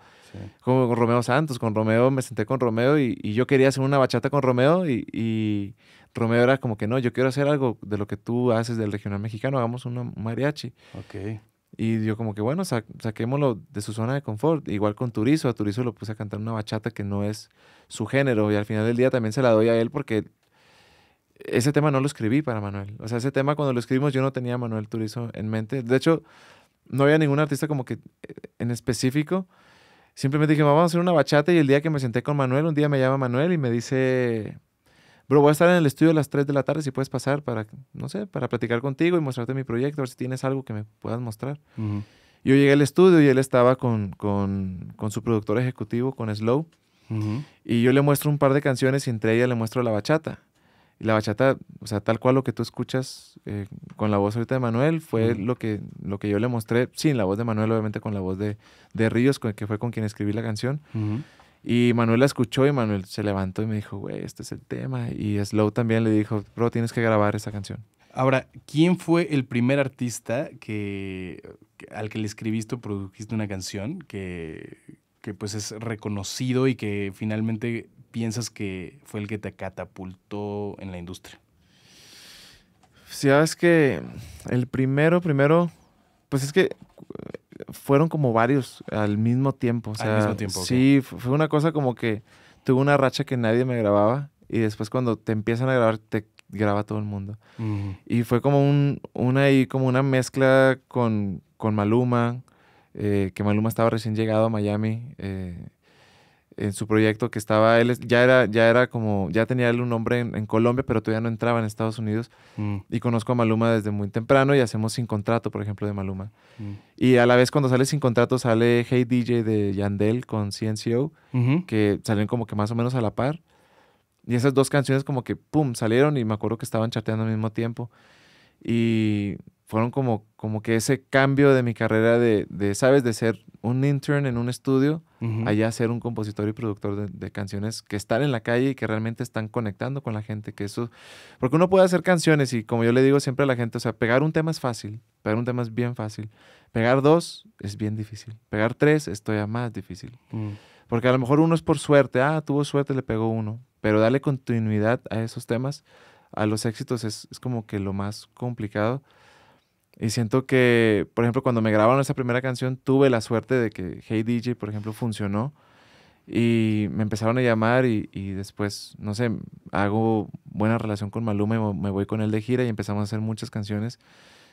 Como con Romeo Santos, con Romeo, me senté con Romeo y, yo quería hacer una bachata con Romeo y, Romeo era como que no, yo quiero hacer algo de lo que tú haces del regional mexicano, hagamos un mariachi. Ok. Y yo como que, bueno, saquémoslo de su zona de confort. Igual con Turizo, a Turizo lo puse a cantar una bachata que no es su género. Y al final del día también se la doy a él porque ese tema no lo escribí para Manuel. O sea, ese tema cuando lo escribimos yo no tenía a Manuel Turizo en mente. De hecho, no había ningún artista como que eh, en específico. Simplemente dije, vamos a hacer una bachata y el día que me senté con Manuel, un día me llama Manuel y me dice, Bro, voy a estar en el estudio a las 3 de la tarde, si puedes pasar para, no sé, para platicar contigo y mostrarte mi proyecto, a ver si tienes algo que me puedas mostrar. Yo llegué al estudio y él estaba con, su productor ejecutivo, con Slow, y yo le muestro un par de canciones y entre ellas le muestro la bachata. Y la bachata, o sea, tal cual lo que tú escuchas eh, con la voz ahorita de Manuel, fue lo, que, lo que yo le mostré, sin la voz de Manuel, obviamente con la voz de, de Ríos, con, que fue con quien escribí la canción. Y Manuel la escuchó y Manuel se levantó y me dijo, güey, este es el tema. Y Slow también le dijo, bro, tienes que grabar esa canción. Ahora, ¿quién fue el primer artista que, al que le escribiste o produjiste una canción que, que pues es reconocido y que finalmente piensas que fue el que te catapultó en la industria? Si sabes que el primero, primero, pues es que fueron como varios al mismo tiempo. al mismo tiempo. Sí, fue una cosa como que tuve una racha que nadie me grababa y después cuando te empiezan a grabar te graba todo el mundo. Y fue como un, una, como una mezcla con, Maluma, eh, que Maluma estaba recién llegado a Miami. Eh, en su proyecto que estaba él, ya era, ya era como, ya tenía él un nombre en, Colombia, pero todavía no entraba en Estados Unidos. Mm. Y conozco a Maluma desde muy temprano y hacemos Sin Contrato, por ejemplo, de Maluma. Mm. Y a la vez cuando sale Sin Contrato sale Hey DJ de Yandel con CNCO, que salen como que más o menos a la par. Y esas dos canciones como que, ¡pum!, salieron y me acuerdo que estaban chateando al mismo tiempo. Y fueron como, como que ese cambio de mi carrera de, de ¿sabes? De ser un intern en un estudio, a allá ser un compositor y productor de, canciones que están en la calle y que realmente están conectando con la gente, que eso... Porque uno puede hacer canciones y como yo le digo siempre a la gente, o sea, pegar un tema es fácil, pegar un tema es bien fácil, pegar dos es bien difícil, pegar tres es todavía más difícil. Mm. Porque a lo mejor uno es por suerte, ah, tuvo suerte, le pegó uno, pero darle continuidad a esos temas, a los éxitos, es, es como que lo más complicado. Y siento que, por ejemplo, cuando me grabaron esa primera canción, tuve la suerte de que Hey DJ, por ejemplo, funcionó. Y me empezaron a llamar y, y después, no sé, hago buena relación con Maluma y me voy con él de gira y empezamos a hacer muchas canciones.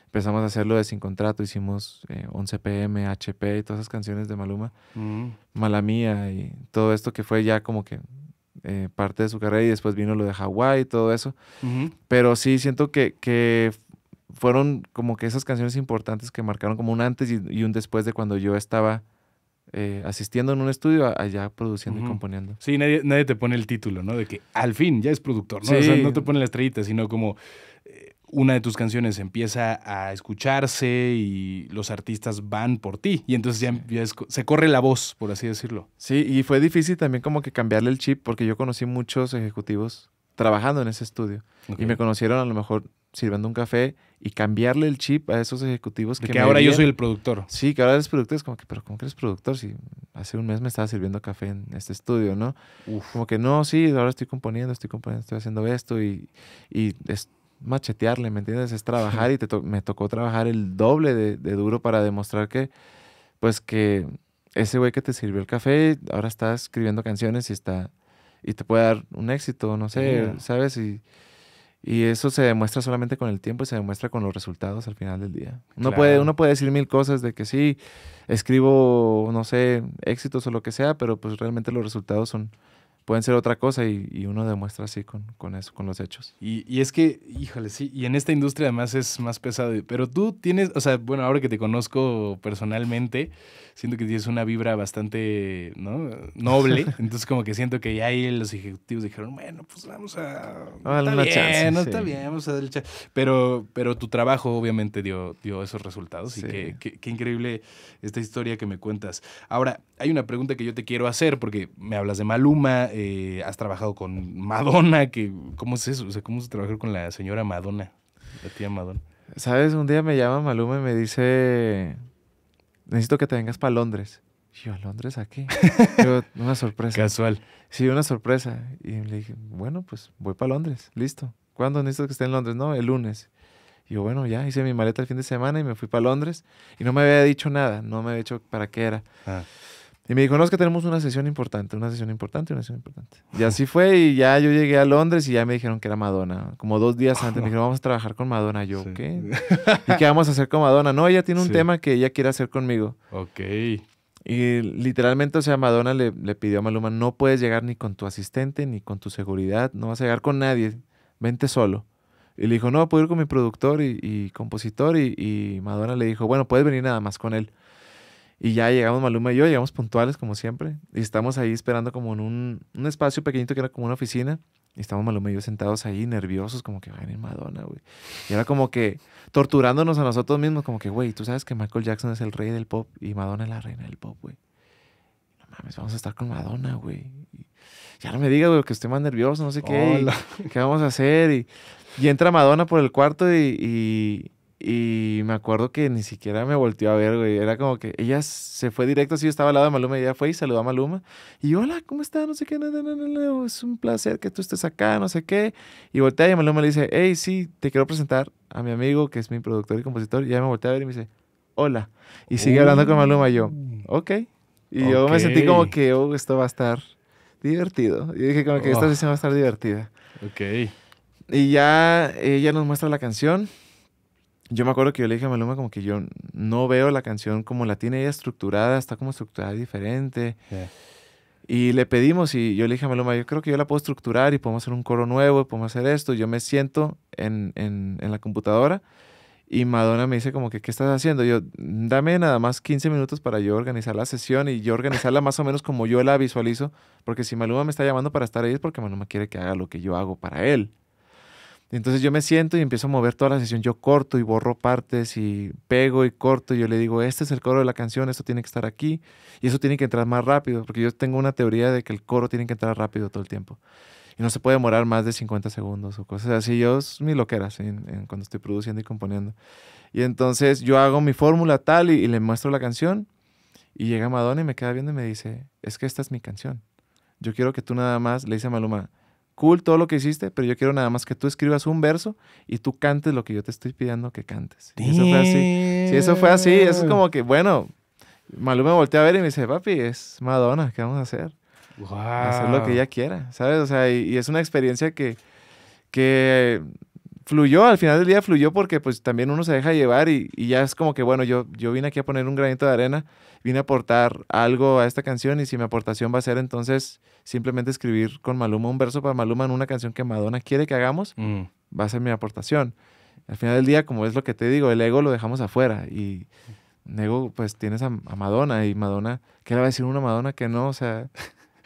Empezamos a hacerlo de sin contrato, hicimos 11 eh, pm, HP y todas esas canciones de Maluma. Malamía Mala mía y todo esto que fue ya como que eh, parte de su carrera y después vino lo de Hawái y todo eso. Pero sí, siento que, que fueron como que esas canciones importantes que marcaron como un antes y, un después de cuando yo estaba eh, asistiendo en un estudio allá produciendo y componiendo. Sí, nadie, nadie, te pone el título, ¿no? De que al fin ya es productor, ¿no? O sea, no te pone la estrellita, sino como eh, una de tus canciones empieza a escucharse y los artistas van por ti. Y entonces ya, se corre la voz, por así decirlo. Sí, y fue difícil también como que cambiarle el chip porque yo conocí muchos ejecutivos trabajando en ese estudio y me conocieron a lo mejor sirviendo un café y cambiarle el chip a esos ejecutivos que, ahora yo soy el productor. Sí, que ahora eres productor. Es como que, pero ¿cómo que eres productor? Si hace un mes me estaba sirviendo café en este estudio, ¿no? Como que no, sí, ahora estoy componiendo, estoy componiendo, estoy haciendo esto y, es machetearle, ¿me entiendes? Es trabajar y te me tocó trabajar el doble de, duro para demostrar que, pues que ese güey que te sirvió el café ahora está escribiendo canciones y está, y te puede dar un éxito, no sé, ¿sabes? Y y eso se demuestra solamente con el tiempo y se demuestra con los resultados al final del día. Uno, puede, uno puede decir mil cosas de que sí, escribo, no sé, éxitos o lo que sea, pero pues realmente los resultados son, pueden ser otra cosa y, uno demuestra así con, con, eso, con los hechos. Y, y, es que, híjole, sí, y en esta industria además es más pesado, pero tú tienes, o sea, bueno, ahora que te conozco personalmente, siento que tienes una vibra bastante, ¿no? Noble, entonces como que siento que ya ahí los ejecutivos dijeron, bueno, pues vamos a... está chance, no está bien, vamos a darle. chance. Pero, pero tu trabajo obviamente dio, dio esos resultados sí. y qué, qué increíble esta historia que me cuentas. Ahora, hay una pregunta que yo te quiero hacer porque me hablas de Maluma, eh, has trabajado con Madonna, que ¿cómo es eso? ¿cómo se trabajar con la señora Madonna? La tía Madonna. ¿Sabes? Un día me llama Maluma y me dice, necesito que te vengas para Londres. yo, ¿a Londres aquí? Yo, una sorpresa. Casual. Sí, una sorpresa. Y le dije, bueno, pues voy para Londres, listo. ¿Cuándo necesito que esté en Londres? No, el lunes. Y yo, bueno, ya hice mi maleta el fin de semana y me fui para Londres y no me había dicho nada, no me había dicho para qué era. Ah. Y me dijo, no, es que tenemos una sesión importante, una sesión importante, una sesión importante. Y así fue, y ya yo llegué a Londres y ya me dijeron que era Madonna. Como dos días antes me dijeron, vamos a trabajar con Madonna. Yo, ¿qué? ¿Y qué vamos a hacer con Madonna? No, ella tiene un tema que ella quiere hacer conmigo. Ok. Y literalmente, o sea, Madonna le, le pidió a Maluma, no puedes llegar ni con tu asistente, ni con tu seguridad, no vas a llegar con nadie, vente solo. Y le dijo, no, puedo ir con mi productor y, compositor. Y, y, Madonna le dijo, bueno, puedes venir nada más con él. Y ya llegamos Maluma y yo, llegamos puntuales como siempre. Y estamos ahí esperando como en un, espacio pequeñito que era como una oficina. Y estamos Maluma y yo sentados ahí, nerviosos, como que va a venir Madonna, güey. Y era como que torturándonos a nosotros mismos, como que, güey, tú sabes que Michael Jackson es el rey del pop y Madonna es la reina del pop, güey. No mames, vamos a estar con Madonna, güey. Ya no me digas, güey, que estoy más nervioso, no sé qué. ¿Qué vamos a hacer? Y, entra Madonna por el cuarto y y me acuerdo que ni siquiera me volteó a ver, güey. Era como que ella se fue directo, así yo estaba al lado de Maluma, y ella fue y saludó a Maluma. Y hola, ¿cómo estás? No sé qué, no, no, no, es un placer que tú estés acá, no sé qué. Y voltea y Maluma le dice, hey, sí, te quiero presentar a mi amigo, que es mi productor y compositor. Y ella me voltea a ver y me dice, hola. Y sigue hablando con Maluma, y yo, uh. ok. Y yo me sentí como que, oh, esto va a estar divertido. Y dije como que esta oh. sesión va a estar divertida. Ok. Y ya ella nos muestra la canción yo me acuerdo que yo le dije a Maluma como que yo no veo la canción como la tiene ella estructurada, está como estructurada diferente. Y le pedimos y yo le dije a Maluma, yo creo que yo la puedo estructurar y podemos hacer un coro nuevo, podemos hacer esto. Yo me siento en, en, en la computadora y Madonna me dice como que, ¿qué estás haciendo? yo, dame nada más 15 minutos para yo organizar la sesión y yo organizarla más o menos como yo la visualizo, porque si Maluma me está llamando para estar ahí es porque Maluma quiere que haga lo que yo hago para él. Entonces yo me siento y empiezo a mover toda la sesión. Yo corto y borro partes y pego y corto. Y yo le digo, este es el coro de la canción, esto tiene que estar aquí y eso tiene que entrar más rápido. Porque yo tengo una teoría de que el coro tiene que entrar rápido todo el tiempo. Y no se puede demorar más de 50 segundos o cosas así. Yo es mi loquera en, cuando estoy produciendo y componiendo. Y entonces yo hago mi fórmula tal y, le muestro la canción. Y llega Madonna y me queda viendo y me dice, es que esta es mi canción. Yo quiero que tú nada más, le dice a Maluma, cool todo lo que hiciste, pero yo quiero nada más que tú escribas un verso y tú cantes lo que yo te estoy pidiendo que cantes. Y eso fue así. Sí, eso fue así. Eso es como que, bueno, Malú me volteó a ver y me dice, papi, es Madonna, ¿qué vamos a hacer? Hacer lo que ella quiera, ¿sabes? O sea, y, y es una experiencia que, que fluyó, al final del día fluyó porque pues también uno se deja llevar y, ya es como que, bueno, yo, yo vine aquí a poner un granito de arena, vine a aportar algo a esta canción y si mi aportación va a ser entonces simplemente escribir con Maluma un verso para Maluma en una canción que Madonna quiere que hagamos, mm. va a ser mi aportación. Al final del día, como es lo que te digo, el ego lo dejamos afuera y ego pues tienes a, a Madonna y Madonna, ¿qué le va a decir una Madonna que no? O sea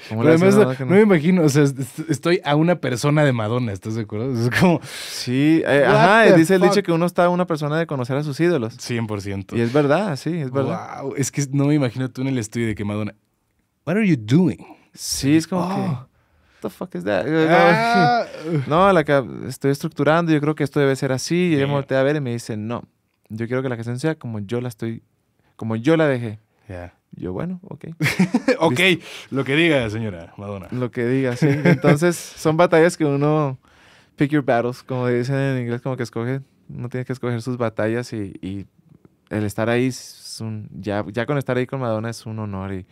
no, me imagino, o sea, estoy a una persona de Madonna, ¿estás de acuerdo? Es como... Sí, eh, ajá, dice el dicho que uno está a una persona de conocer a sus ídolos. 100%. Y es verdad, sí, es verdad. Wow, es que no me imagino tú en el estudio de que Madonna... What are you doing? Sí, es como que... Oh. What the fuck is that? Ah. No, la estoy estructurando, yo creo que esto debe ser así. Y yo me a ver y me dice, no, yo quiero que la canción sea como yo la estoy, como yo la dejé. Yo, bueno, ok. ok, lo que diga, señora Madonna. Lo que diga, sí. Entonces, son batallas que uno, pick your battles, como dicen en inglés, como que escoge, no tiene que escoger sus batallas y, el estar ahí, es un, ya, ya con estar ahí con Madonna es un honor. Y,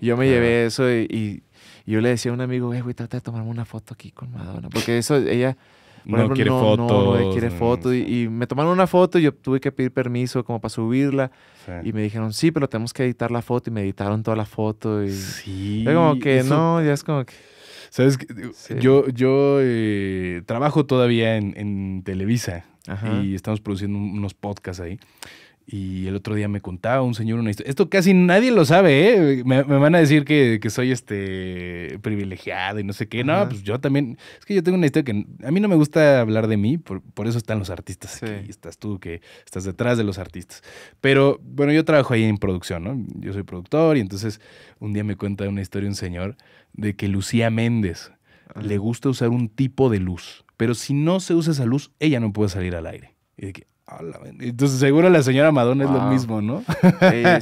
yo me llevé eso y, yo le decía a un amigo, eh, güey, trata de tomarme una foto aquí con Madonna. Porque eso, ella no quiere no, No, quiere mm. Y, me tomaron una foto y yo tuve que pedir permiso como para subirla. Y me dijeron, sí, pero tenemos que editar la foto. Y me editaron toda la foto. Y... Sí. como que no, ya es como que... ¿Sabes? Yo, yo eh, trabajo todavía en, Televisa y estamos produciendo unos podcasts ahí. Y el otro día me contaba un señor una historia. Esto casi nadie lo sabe, ¿eh? Me, van a decir que, soy este privilegiado y no sé qué. No, pues yo también. Es que yo tengo una historia que a mí no me gusta hablar de mí, por, eso están los artistas aquí. Estás tú que estás detrás de los artistas. Pero bueno, yo trabajo ahí en producción, ¿no? Yo soy productor y entonces un día me cuenta una historia un señor de que Lucía Méndez le gusta usar un tipo de luz, pero si no se usa esa luz, ella no puede salir al aire. Y de que, entonces, seguro la señora Madonna es lo mismo, ¿no?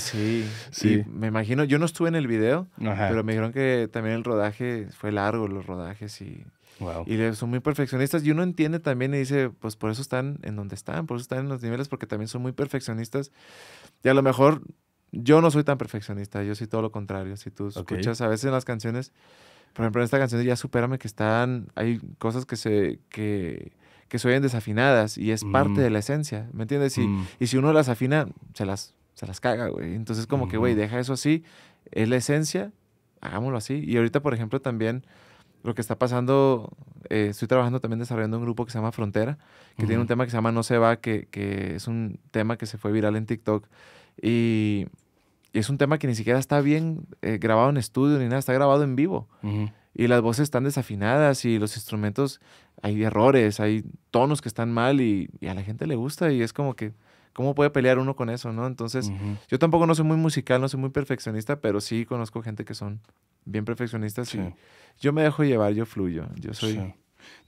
Sí, sí, me imagino, yo no estuve en el video, pero me dijeron que también el rodaje fue largo, los rodajes y. Y son muy perfeccionistas. Y uno entiende también y dice, pues por eso están en donde están, por eso están en los niveles, porque también son muy perfeccionistas. Y a lo mejor yo no soy tan perfeccionista, yo soy todo lo contrario. Si tú escuchas a veces en las canciones, por ejemplo, en esta canción Ya Supérame, que están, hay cosas que se, que, que se oyen desafinadas y es parte de la esencia, ¿me entiendes? Mm. Y, si uno las afina, se las, se las caga, güey. Entonces como que, güey, deja eso así, es la esencia, hagámoslo así. Y ahorita, por ejemplo, también lo que está pasando, eh, estoy trabajando también desarrollando un grupo que se llama Frontera, que tiene un tema que se llama No se va, que, es un tema que se fue viral en TikTok. Y, es un tema que ni siquiera está bien eh, grabado en estudio ni nada, está grabado en vivo. Y las voces están desafinadas y los instrumentos hay errores, hay tonos que están mal y, a la gente le gusta y es como que, ¿cómo puede pelear uno con eso, no? Entonces, yo tampoco no soy muy musical, no soy muy perfeccionista, pero sí conozco gente que son bien perfeccionistas y yo me dejo llevar, yo fluyo, yo soy...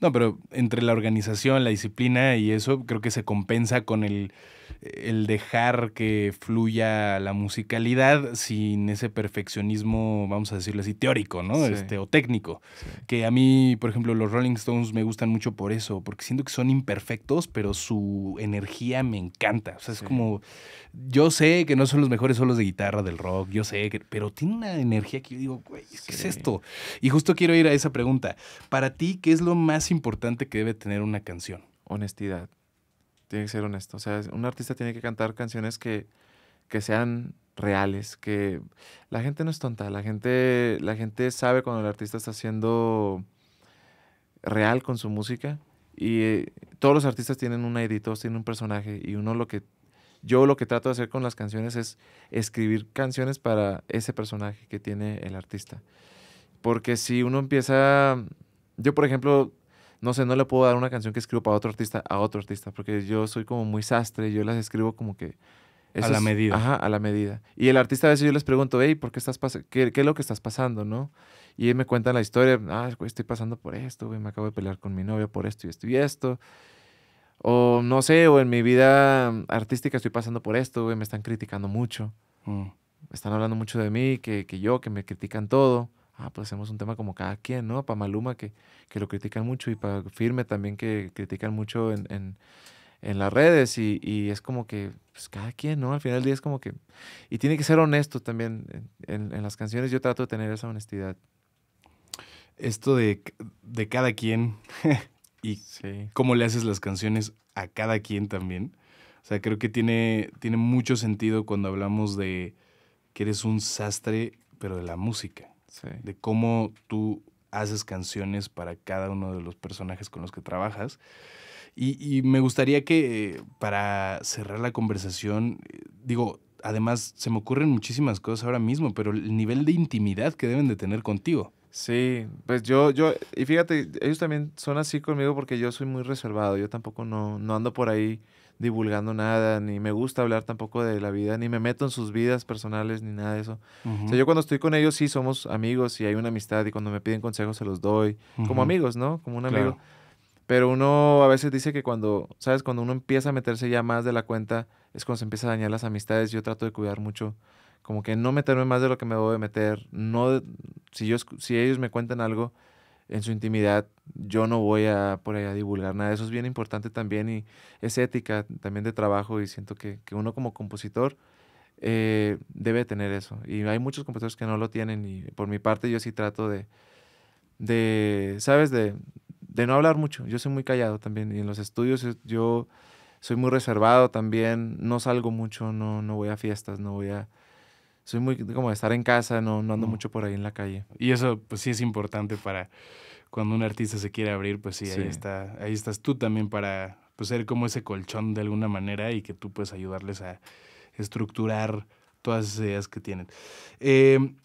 No, pero entre la organización, la disciplina y eso, creo que se compensa con el el dejar que fluya la musicalidad sin ese perfeccionismo, vamos a decirlo así, teórico, ¿no? Este, o técnico. Que a mí, por ejemplo, los Rolling Stones me gustan mucho por eso, porque siento que son imperfectos, pero su energía me encanta. O sea, es como, yo sé que no son los mejores solos de guitarra del rock, yo sé, que, pero tiene una energía que yo digo, güey, ¿qué es esto? Y justo quiero ir a esa pregunta. Para ti, ¿qué es lo más importante que debe tener una canción? Honestidad tiene que ser honesto. O sea, un artista tiene que cantar canciones que, sean reales, que la gente no es tonta, la gente, la gente sabe cuando el artista está siendo real con su música y eh, todos los artistas tienen una editor, tienen un personaje y uno lo que yo lo que trato de hacer con las canciones es escribir canciones para ese personaje que tiene el artista. Porque si uno empieza, yo por ejemplo no sé, no le puedo dar una canción que escribo para otro artista a otro artista, porque yo soy como muy sastre, yo las escribo como que... a la medida. ajá, a la medida. Y el artista a veces yo les pregunto, hey, ¿por qué estás qué, qué, es lo que estás pasando, no? Y me cuenta la historia, ah, estoy pasando por esto, güey, me acabo de pelear con mi novia por esto y esto y esto. O no sé, o en mi vida mm, artística estoy pasando por esto, güey, me están criticando mucho. Mm. están hablando mucho de mí, que, que yo, que me critican todo ah, pues hacemos un tema como cada quien, ¿no? Para Maluma, que, que lo critican mucho, y para Firme también, que critican mucho en, las redes, y, es como que, pues cada quien, ¿no? Al final del día es como que, y tiene que ser honesto también en, las canciones, yo trato de tener esa honestidad. Esto de, de cada quien y cómo le haces las canciones a cada quien también. O sea, creo que tiene, tiene mucho sentido cuando hablamos de que eres un sastre, pero de la música de cómo tú haces canciones para cada uno de los personajes con los que trabajas. Y, me gustaría que, eh, para cerrar la conversación, eh, digo, además se me ocurren muchísimas cosas ahora mismo, pero el nivel de intimidad que deben de tener contigo. Sí, pues yo, yo, y fíjate, ellos también son así conmigo porque yo soy muy reservado, yo tampoco no, no ando por ahí divulgando nada, ni me gusta hablar tampoco de la vida, ni me meto en sus vidas personales, ni nada de eso. O sea, yo cuando estoy con ellos sí somos amigos y hay una amistad y cuando me piden consejos se los doy, como amigos, ¿no? Como un amigo. Pero uno a veces dice que cuando, ¿sabes? Cuando uno empieza a meterse ya más de la cuenta, es cuando se empieza a dañar las amistades. Yo trato de cuidar mucho, como que no meterme más de lo que me debo de meter. No, si, si ellos me cuentan algo, en su intimidad yo no voy a por ahí a divulgar nada. Eso es bien importante también y es ética también de trabajo y siento que, uno como compositor eh, debe tener eso. Y hay muchos compositores que no lo tienen y por mi parte yo sí trato de, de ¿sabes? De, de no hablar mucho. Yo soy muy callado también y en los estudios yo soy muy reservado también. No salgo mucho, no, no voy a fiestas, no voy a soy muy como de estar en casa, no, no ando mucho por ahí en la calle. Y eso, pues sí es importante para cuando un artista se quiere abrir, pues sí, ahí, está, ahí estás tú también para pues, ser como ese colchón de alguna manera y que tú puedes ayudarles a estructurar todas esas ideas que tienen. Em,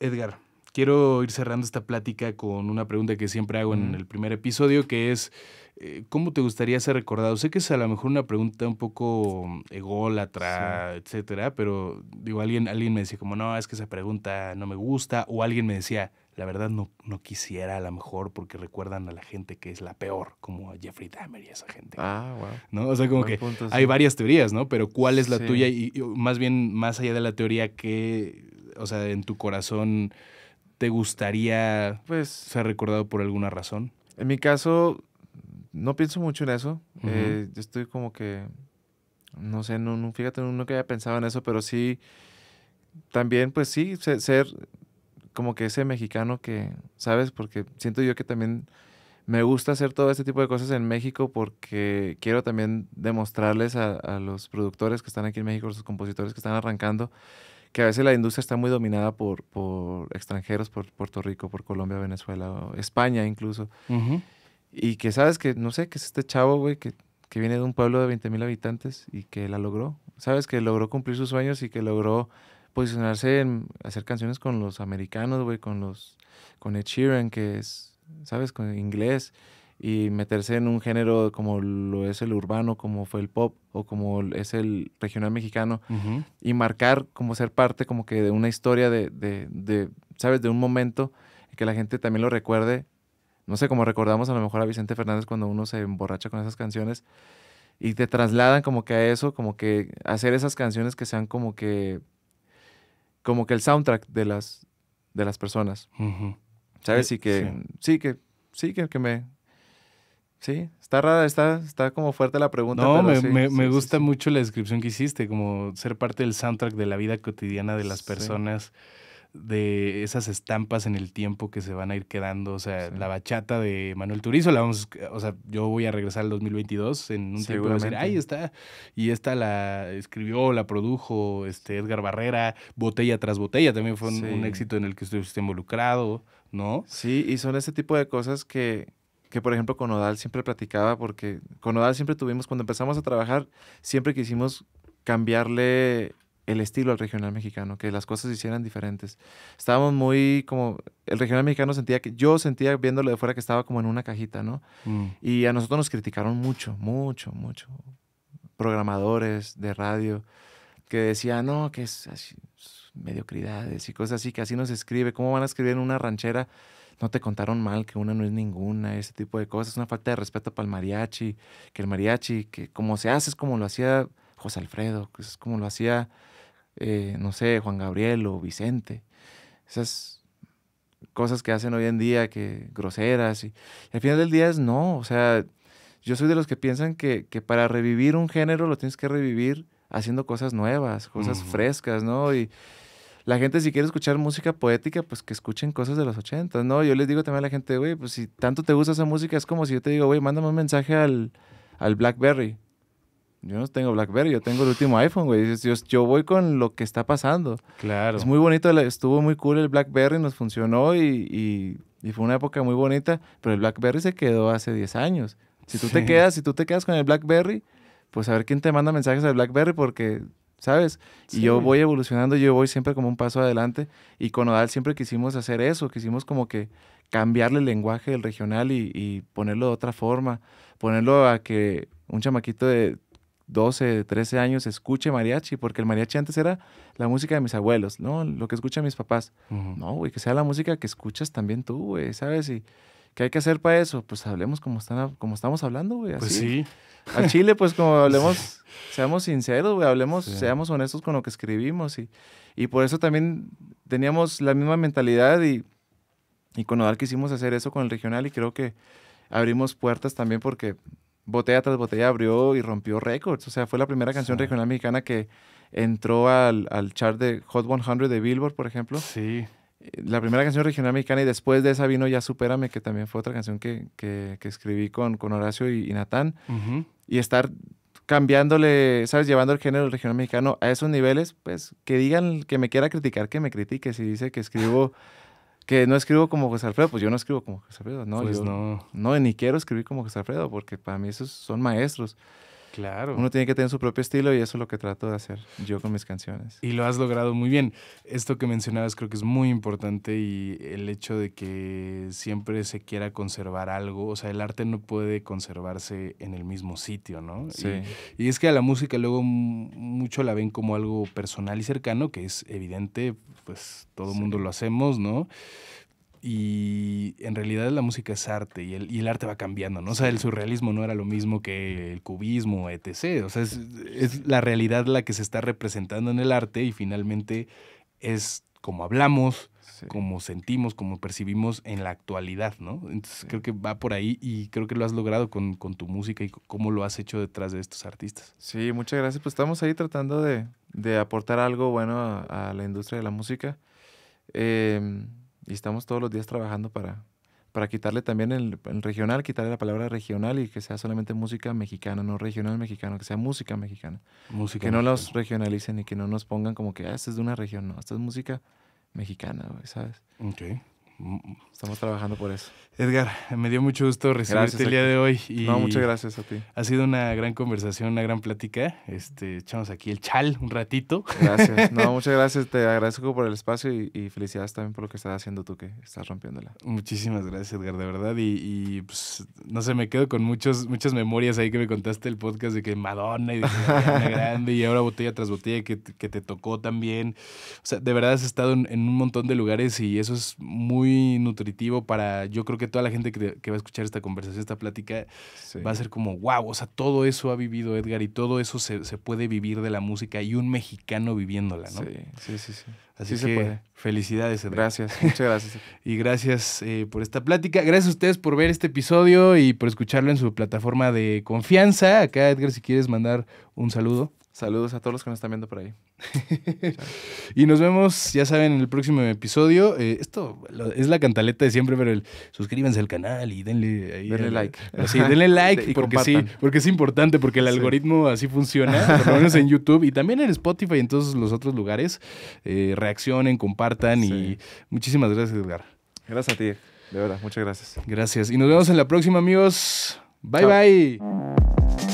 Edgar, quiero ir cerrando esta plática con una pregunta que siempre hago en el primer episodio, que es eh, ¿Cómo te gustaría ser recordado? Sé que es a lo mejor una pregunta un poco mm, ególatra, etcétera, pero digo, alguien, alguien me decía como, no, es que esa pregunta no me gusta, o alguien me decía, la verdad no, no quisiera a lo mejor porque recuerdan a la gente que es la peor, como a Jeffrey Dahmer y esa gente. Ah, wow. O sea, como que hay varias teorías, ¿no? Pero ¿cuál es la tuya? Y, más bien, más allá de la teoría, ¿qué, o sea, en tu corazón te gustaría pues ser recordado por alguna razón? En mi caso, no pienso mucho en eso. Eh, yo estoy como que, no sé, no, no, fíjate, nunca había pensado en eso, pero sí, también, pues sí, ser, como que ese mexicano que, ¿sabes? Porque siento yo que también me gusta hacer todo este tipo de cosas en México porque quiero también demostrarles a, los productores que están aquí en México, a los compositores que están arrancando, que a veces la industria está muy dominada por, por extranjeros, por Puerto Rico, por Colombia, Venezuela, España incluso. Y que sabes que, no sé, que es este chavo, güey, que, que viene de un pueblo de 20.000 mil habitantes y que la logró. Sabes que logró cumplir sus sueños y que logró posicionarse en hacer canciones con los americanos, güey, con los, con Ed Sheeran, que es, sabes, con inglés y meterse en un género como lo es el urbano, como fue el pop o como es el regional mexicano y marcar como ser parte como que de una historia de, de, de, ¿sabes? De un momento que la gente también lo recuerde no sé, como recordamos a lo mejor a Vicente Fernández cuando uno se emborracha con esas canciones y te trasladan como que a eso, como que hacer esas canciones que sean como que como que el soundtrack de las de las personas. ¿Sabes? Sí, y que sí, que sí que, que, me Sí, está rara, está está como fuerte la pregunta. No, me gusta mucho la descripción que hiciste, como ser parte del soundtrack de la vida cotidiana de las personas de esas estampas en el tiempo que se van a ir quedando. O sea, la bachata de Manuel Turizo, la vamos, o sea, yo voy a regresar al 2022 en un tiempo a decir, ahí está. Y esta la escribió, la produjo este Edgar Barrera, botella tras botella, también fue un, éxito en el que estuviste involucrado, ¿no? Sí, y son ese tipo de cosas que, que por ejemplo con Odal siempre platicaba, porque con Odal siempre tuvimos, cuando empezamos a trabajar, siempre quisimos cambiarle el estilo al regional mexicano, que las cosas hicieran diferentes. Estábamos muy como, el regional mexicano sentía que, yo sentía viéndolo de fuera que estaba como en una cajita, ¿no? Mm. Y a nosotros nos criticaron mucho, mucho, mucho. Programadores de radio que decían, no, que es así, mediocridades y cosas así, que así no se escribe, ¿cómo van a escribir en una ranchera? No te contaron mal, que una no es ninguna, ese tipo de cosas, una falta de respeto para el mariachi, que el mariachi, que como se hace es como lo hacía José Alfredo, que es como lo hacía eh, no sé, Juan Gabriel o Vicente. Esas cosas que hacen hoy en día, que groseras. Y, al final del día es no, o sea, yo soy de los que piensan que, para revivir un género lo tienes que revivir haciendo cosas nuevas, cosas frescas, ¿no? Y la gente si quiere escuchar música poética, pues que escuchen cosas de los ochentas ¿no? Yo les digo también a la gente, güey, pues si tanto te gusta esa música, es como si yo te digo, güey, mándame un mensaje al, al BlackBerry yo no tengo BlackBerry, yo tengo el último iPhone, güey. Yo, yo, voy con lo que está pasando. Claro. Es muy bonito, estuvo muy cool el BlackBerry, nos funcionó y, y, fue una época muy bonita, pero el BlackBerry se quedó hace 10 años. Si tú te quedas, tú te quedas con el BlackBerry, pues a ver quién te manda mensajes al BlackBerry porque, ¿sabes? Y yo voy evolucionando, yo voy siempre como un paso adelante y con Odal siempre quisimos hacer eso, quisimos como que cambiarle el lenguaje del regional y, y ponerlo de otra forma, ponerlo a que un chamaquito de 12, 13 años escuche mariachi, porque el mariachi antes era la música de mis abuelos, ¿no? Lo que escuchan mis papás. No, güey, que sea la música que escuchas también tú, güey, ¿sabes? Y ¿qué hay que hacer para eso? Pues hablemos como, como estamos hablando, güey. Pues sí. A Chile, pues como hablemos, seamos sinceros, güey, hablemos, seamos honestos con lo que escribimos. Y, y por eso también teníamos la misma mentalidad y, y con Odal quisimos hacer eso con el regional y creo que abrimos puertas también porque botella tras botella abrió y rompió récords. O sea, fue la primera canción regional mexicana que entró al, al, chart de Hot 100 de Billboard, por ejemplo. Sí. Eh, la primera canción regional mexicana y después de esa vino Ya Supérame, que también fue otra canción que, escribí con, con Horacio y, Natán. Y estar cambiándole, ¿sabes? Llevando el género regional mexicano a esos niveles, pues que digan, que me quiera criticar, que me critique. Si dice que escribo que no escribo como José Alfredo, pues yo no escribo como José Alfredo, no, pues yo, ni quiero escribir como José Alfredo, porque para mí esos son maestros. Claro. Uno tiene que tener su propio estilo y eso es lo que trato de hacer yo con mis canciones. Y lo has logrado muy bien. Esto que mencionabas creo que es muy importante y el hecho de que siempre se quiera conservar algo, o sea, el arte no puede conservarse en el mismo sitio, ¿no? Sí. Y, es que a la música luego mucho la ven como algo personal y cercano, que es evidente, pues todo mundo lo hacemos, ¿no? y en realidad la música es arte y el, arte va cambiando, ¿no? O sea, el surrealismo no era lo mismo que el cubismo, etc. O sea, es, la realidad la que se está representando en el arte y finalmente es como hablamos, como sentimos, como percibimos en la actualidad, ¿no? Entonces creo que va por ahí y creo que lo has logrado con, tu música y cómo lo has hecho detrás de estos artistas. Sí, muchas gracias. Pues estamos ahí tratando de, aportar algo bueno a, la industria de la música. Eh, y estamos todos los días trabajando para, para quitarle también el, regional, quitarle la palabra regional y que sea solamente música mexicana, no regional mexicano, que sea música mexicana. que no los regionalicen y que no nos pongan como que, ah, esto es de una región, no, esto es música mexicana, ¿sabes? Ok. Estamos trabajando por eso. Edgar, me dio mucho gusto recibirte el día de hoy. Y no, muchas gracias a ti. Ha sido una gran conversación, una gran plática. Este, echamos aquí el chal un ratito. Gracias. No, muchas gracias. Te agradezco por el espacio y, felicidades también por lo que estás haciendo tú, que estás rompiéndola. Muchísimas gracias, Edgar, de verdad. Y, pues, no sé, me quedo con muchos, muchas memorias ahí que me contaste el podcast de que Madonna y Grande y ahora botella tras botella que, que, te tocó también. O sea, de verdad has estado en un montón de lugares y eso es muy nutritivo para, yo creo que toda la gente que, va a escuchar esta conversación, esta plática, va a ser como, wow, o sea, todo eso ha vivido Edgar y todo eso se, puede vivir de la música y un mexicano viviéndola, ¿no? Sí, sí, sí. Así que se puede. felicidades, Edgar. Gracias, muchas gracias. y gracias eh, por esta plática. Gracias a ustedes por ver este episodio y por escucharlo en su plataforma de confianza. Acá, Edgar, si quieres mandar un saludo. Saludos a todos los que nos están viendo por ahí. y nos vemos, ya saben, en el próximo episodio. Eh, esto es la cantaleta de siempre, pero el, suscríbanse al canal y denle Denle like. Sí, denle like, porque sí, porque es importante, porque el algoritmo así funciona, por lo menos en YouTube y también en Spotify y en todos los otros lugares. Eh, reaccionen, compartan y muchísimas gracias, Edgar. Gracias a ti, de verdad, muchas gracias. Gracias. Y nos vemos en la próxima, amigos. Bye, bye.